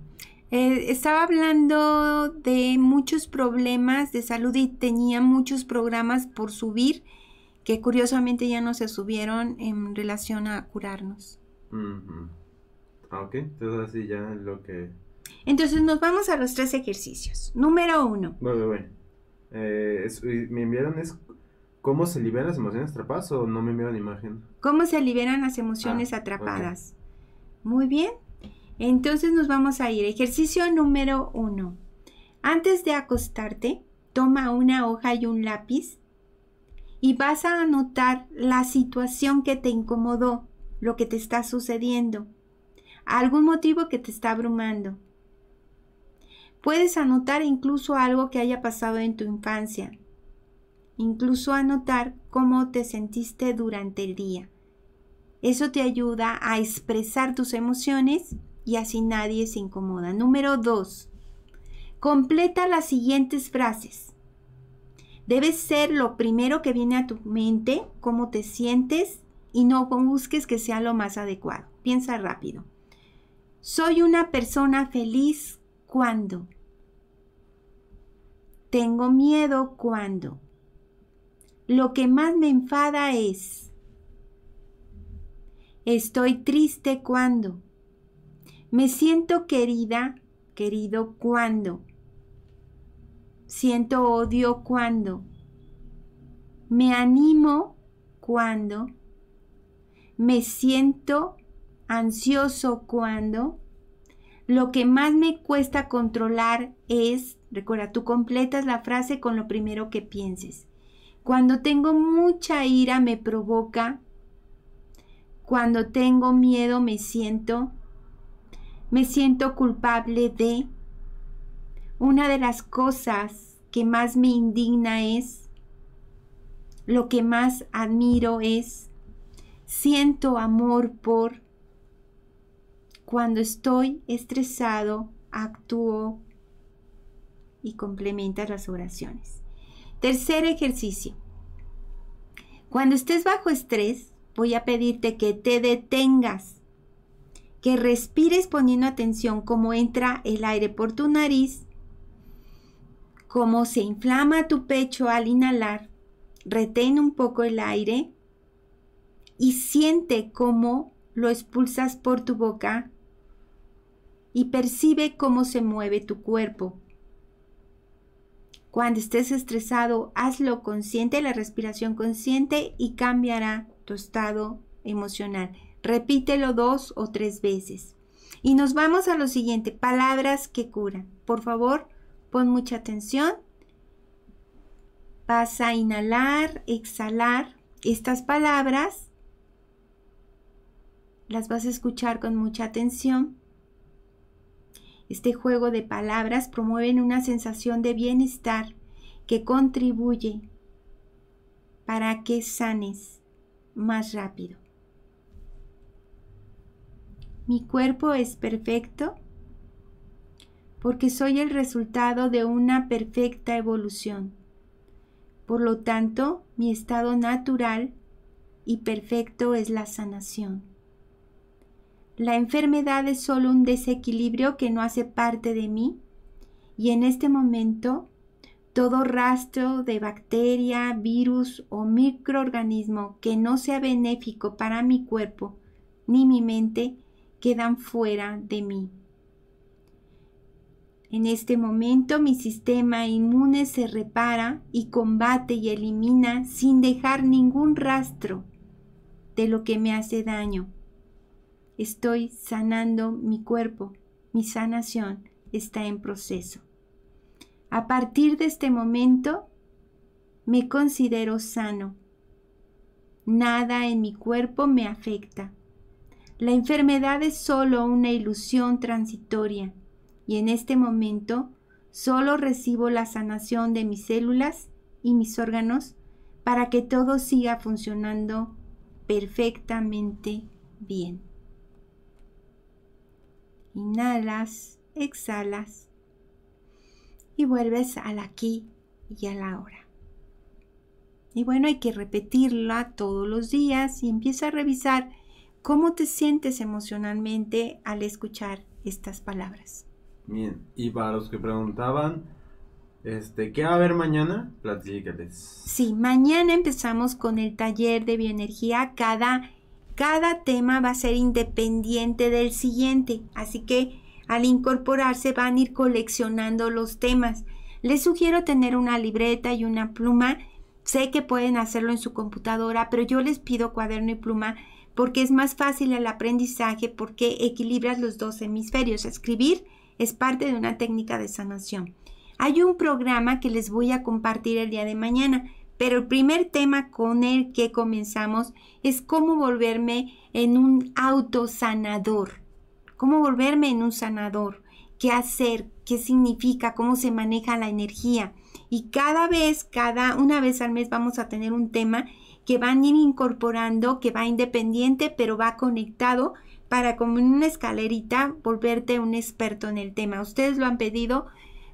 Eh, estaba hablando de muchos problemas de salud y tenía muchos programas por subir que curiosamente ya no se subieron en relación a curarnos. Ah, ok, entonces así ya lo que... Entonces nos vamos a los tres ejercicios. Número uno. Bueno, eh, bueno. me enviaron es cómo se liberan las emociones atrapadas o no me enviaron imagen. ¿Cómo se liberan las emociones ah, atrapadas? Muy bien. Entonces nos vamos a ir. Ejercicio número uno. Antes de acostarte, toma una hoja y un lápiz y vas a anotar la situación que te incomodó, lo que te está sucediendo, algún motivo que te está abrumando. Puedes anotar incluso algo que haya pasado en tu infancia, incluso anotar cómo te sentiste durante el día. Eso te ayuda a expresar tus emociones y así nadie se incomoda. Número 2. Completa las siguientes frases. Debe ser lo primero que viene a tu mente, cómo te sientes y no busques que sea lo más adecuado. Piensa rápido. Soy una persona feliz cuando. Tengo miedo cuando. Lo que más me enfada es. Estoy triste cuando. Me siento querida, querido cuando. Siento odio cuando. Me animo cuando. Me siento ansioso cuando. Lo que más me cuesta controlar es, recuerda, tú completas la frase con lo primero que pienses. Cuando tengo mucha ira me provoca. Cuando tengo miedo me siento. Me siento culpable de una de las cosas que más me indigna es, lo que más admiro es, siento amor por, cuando estoy estresado, actúo y complementas las oraciones. Tercer ejercicio. Cuando estés bajo estrés, voy a pedirte que te detengas, que respires poniendo atención cómo entra el aire por tu nariz Cómo se inflama tu pecho al inhalar, retén un poco el aire y siente cómo lo expulsas por tu boca y percibe cómo se mueve tu cuerpo. Cuando estés estresado, hazlo consciente, la respiración consciente y cambiará tu estado emocional. Repítelo dos o tres veces. Y nos vamos a lo siguiente, palabras que curan. Por favor, Pon mucha atención. Vas a inhalar, exhalar. Estas palabras las vas a escuchar con mucha atención. Este juego de palabras promueven una sensación de bienestar que contribuye para que sanes más rápido. Mi cuerpo es perfecto porque soy el resultado de una perfecta evolución. Por lo tanto, mi estado natural y perfecto es la sanación. La enfermedad es solo un desequilibrio que no hace parte de mí y en este momento todo rastro de bacteria, virus o microorganismo que no sea benéfico para mi cuerpo ni mi mente quedan fuera de mí. En este momento mi sistema inmune se repara y combate y elimina sin dejar ningún rastro de lo que me hace daño. Estoy sanando mi cuerpo, mi sanación está en proceso. A partir de este momento me considero sano. Nada en mi cuerpo me afecta. La enfermedad es solo una ilusión transitoria y en este momento solo recibo la sanación de mis células y mis órganos para que todo siga funcionando perfectamente bien. Inhalas, exhalas y vuelves al aquí y a la Y bueno, hay que repetirla todos los días y empieza a revisar cómo te sientes emocionalmente al escuchar estas palabras. Bien, y para los que preguntaban, este, ¿qué va a haber mañana? Platícales. Sí, mañana empezamos con el taller de bioenergía. Cada, cada tema va a ser independiente del siguiente, así que al incorporarse van a ir coleccionando los temas. Les sugiero tener una libreta y una pluma. Sé que pueden hacerlo en su computadora, pero yo les pido cuaderno y pluma porque es más fácil el aprendizaje porque equilibras los dos hemisferios, escribir es parte de una técnica de sanación. Hay un programa que les voy a compartir el día de mañana, pero el primer tema con el que comenzamos es cómo volverme en un autosanador. ¿Cómo volverme en un sanador? ¿Qué hacer? ¿Qué significa? ¿Cómo se maneja la energía? Y cada vez, cada una vez al mes vamos a tener un tema que van a ir incorporando, que va independiente, pero va conectado para como en una escalerita volverte un experto en el tema. Ustedes lo han pedido,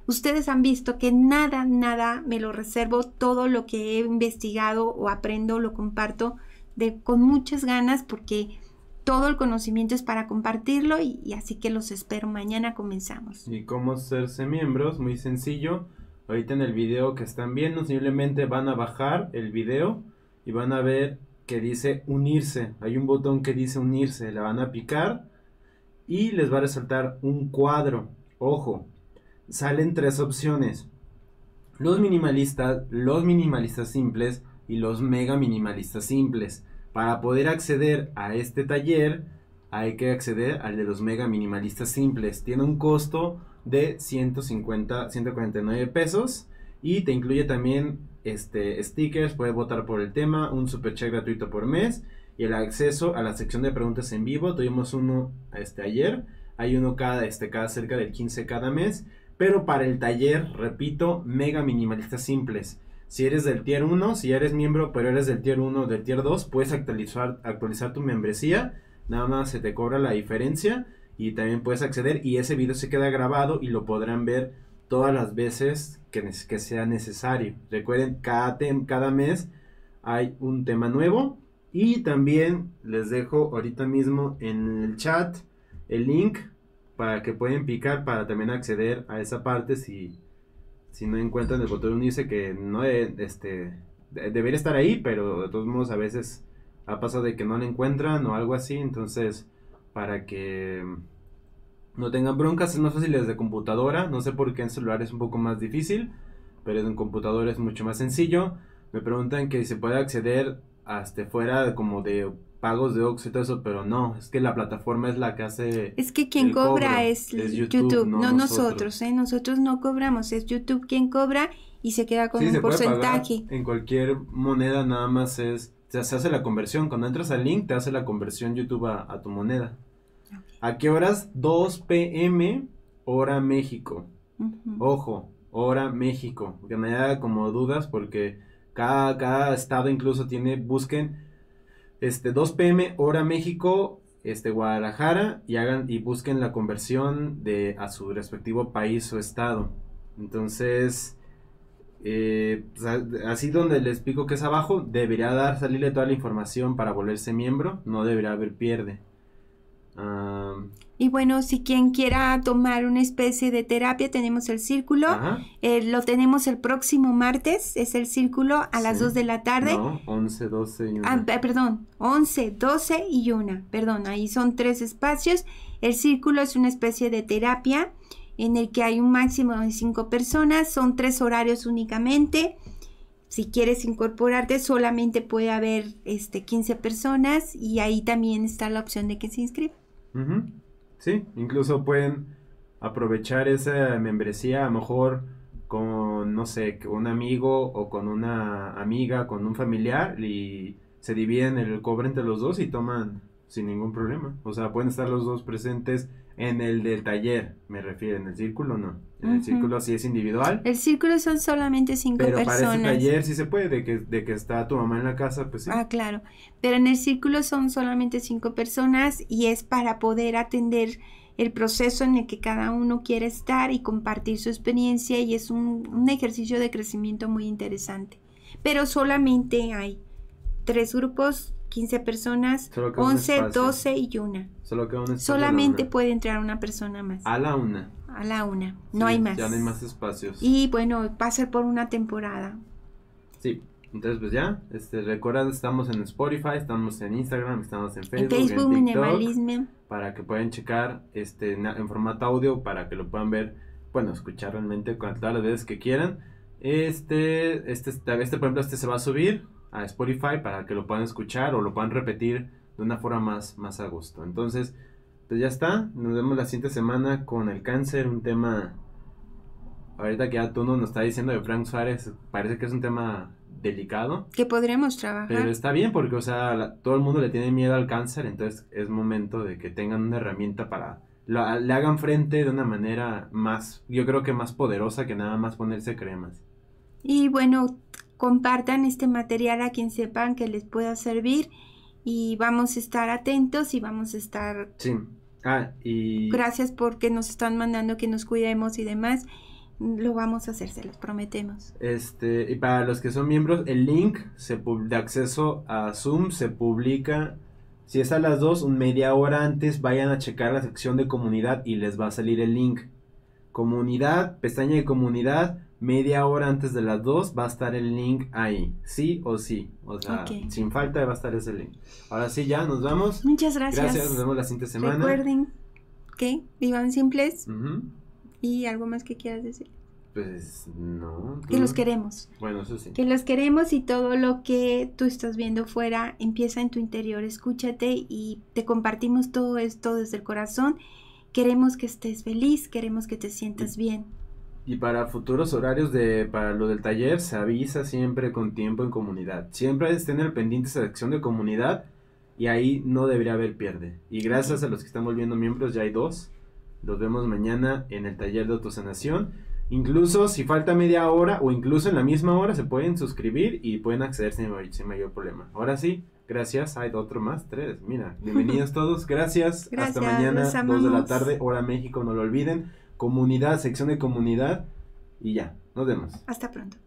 ustedes han visto que nada, nada me lo reservo, todo lo que he investigado o aprendo lo comparto de, con muchas ganas porque todo el conocimiento es para compartirlo y, así que los espero. Mañana comenzamos. ¿Y cómo hacerse miembros? Muy sencillo. Ahorita en el video que están viendo simplemente van a bajar el video y van a ver que dice unirse. Hay un botón que dice unirse. la van a picar y les va a resaltar un cuadro. Ojo, salen tres opciones. Los minimalistas, los minimalistas simples y los mega minimalistas simples. Para poder acceder a este taller hay que acceder al de los mega minimalistas simples. Tiene un costo de 150, 149 pesos y te incluye también este, stickers, puedes votar por el tema, un super chat gratuito por mes y el acceso a la sección de preguntas en vivo. Tuvimos uno este, ayer, hay uno cada, este, cada cerca del 15 cada mes, pero para el taller, repito, mega minimalistas simples. Si eres del tier 1, si eres miembro, pero eres del tier 1 o del tier 2, puedes actualizar, actualizar tu membresía, nada más se te cobra la diferencia y también puedes acceder y ese video se queda grabado y lo podrán ver todas las veces que, que sea necesario. Recuerden, cada, cada mes hay un tema nuevo. Y también les dejo ahorita mismo en el chat el link para que pueden picar para también acceder a esa parte si, no encuentran el botón unirse que no este, debería estar ahí, pero de todos modos a veces ha pasado de que no lo encuentran o algo así, entonces para que no tengan broncas, es más fácil desde computadora. No sé por qué en celular es un poco más difícil, pero en computadora es mucho más sencillo. Me preguntan que se puede acceder hasta fuera como de pagos de Ox y todo eso, pero no, es que la plataforma es la que hace... Es que quien cobra es, YouTube, no, nosotros, nosotros ¿eh? nosotros no cobramos, es YouTube quien cobra y se queda con un porcentaje. en cualquier moneda nada más es, se hace la conversión, cuando entras al link te hace la conversión YouTube a tu moneda. ¿A qué horas? 2 pm, hora México. Ojo, hora México. Que me haya como dudas porque cada, estado incluso tiene, busquen este 2 pm, hora México, este Guadalajara y hagan y busquen la conversión de a su respectivo país o estado. Entonces, eh, pues, así donde les explico que es abajo, debería dar salirle toda la información para volverse miembro, no debería haber pierde y bueno, si quien quiera tomar una especie de terapia, tenemos el círculo. Eh, lo tenemos el próximo martes, es el círculo a las 2 de la tarde. No, 11, 12 y 1. Ah, perdón, 11, 12 y 1. Perdón, ahí son tres espacios. El círculo es una especie de terapia en el que hay un máximo de 5 personas, son tres horarios únicamente. Si quieres incorporarte, solamente puede haber este, 15 personas y ahí también está la opción de que se inscriba mhm Sí, incluso pueden aprovechar esa membresía a lo mejor con, no sé, un amigo o con una amiga, con un familiar y se dividen el cobre entre los dos y toman sin ningún problema. O sea, pueden estar los dos presentes en el del taller, me refiero, en el círculo no. En el círculo sí es individual. El círculo son solamente cinco personas. Pero para el taller sí se puede, de que, de que está tu mamá en la casa, pues sí. Ah, claro. Pero en el círculo son solamente cinco personas y es para poder atender el proceso en el que cada uno quiere estar y compartir su experiencia y es un ejercicio de crecimiento muy interesante. Pero solamente hay tres grupos 15 personas, 11, 12 y una. Solo Solamente puede entrar una persona más. A la una. A la una, no hay más. Ya no hay más espacios. Y bueno, va por una temporada. Sí, entonces pues ya, este, recuerda, estamos en Spotify, estamos en Instagram, estamos en Facebook. En Facebook, TikTok, Para que puedan checar este, en, formato audio, para que lo puedan ver, bueno, escuchar realmente cuantas las veces que quieran. Este, este, este, por ejemplo, este se va a subir a Spotify para que lo puedan escuchar o lo puedan repetir de una forma más, más a gusto. Entonces, pues ya está. Nos vemos la siguiente semana con el cáncer, un tema. Ahorita que Atuno nos está diciendo de Frank Suárez, parece que es un tema delicado. Que podremos trabajar. Pero está bien porque, o sea, todo el mundo le tiene miedo al cáncer, entonces es momento de que tengan una herramienta para le hagan frente de una manera más, yo creo que más poderosa que nada más ponerse cremas. Y bueno, compartan este material a quien sepan que les pueda servir y vamos a estar atentos y vamos a estar... Ah, y... Gracias porque nos están mandando que nos cuidemos y demás. Lo vamos a hacer, se los prometemos. Este, y para los que son miembros, el link de acceso a Zoom se publica. Si es a las 2, media hora antes, vayan a checar la sección de comunidad y les va a salir el link. Comunidad, pestaña de comunidad, media hora antes de las 2 va a estar el link ahí, sí o sí, o sea, sin falta va a estar ese link. Ahora sí, ya nos vamos. Muchas gracias. Gracias, nos vemos la siguiente semana. Recuerden que vivan simples y algo más que quieras decir. Pues no. Que los queremos. Bueno, eso sí. Que los queremos y todo lo que tú estás viendo fuera empieza en tu interior. Escúchate y te compartimos todo esto desde el corazón. Queremos que estés feliz, queremos que te sientas bien. Y para futuros horarios de para lo del taller se avisa siempre con tiempo en comunidad. Siempre estén al pendiente selección de comunidad y ahí no debería haber pierde. Y gracias a los que están volviendo miembros, ya hay dos. Los vemos mañana en el taller de autosanación. Incluso si falta media hora o incluso en la misma hora se pueden suscribir y pueden acceder sin mayor, problema. Ahora sí, gracias. Hay otro más, tres. Mira, bienvenidos todos. Gracias. gracias Hasta mañana, dos de la tarde, hora México, no lo olviden comunidad, sección de comunidad y ya, nos vemos. Hasta pronto.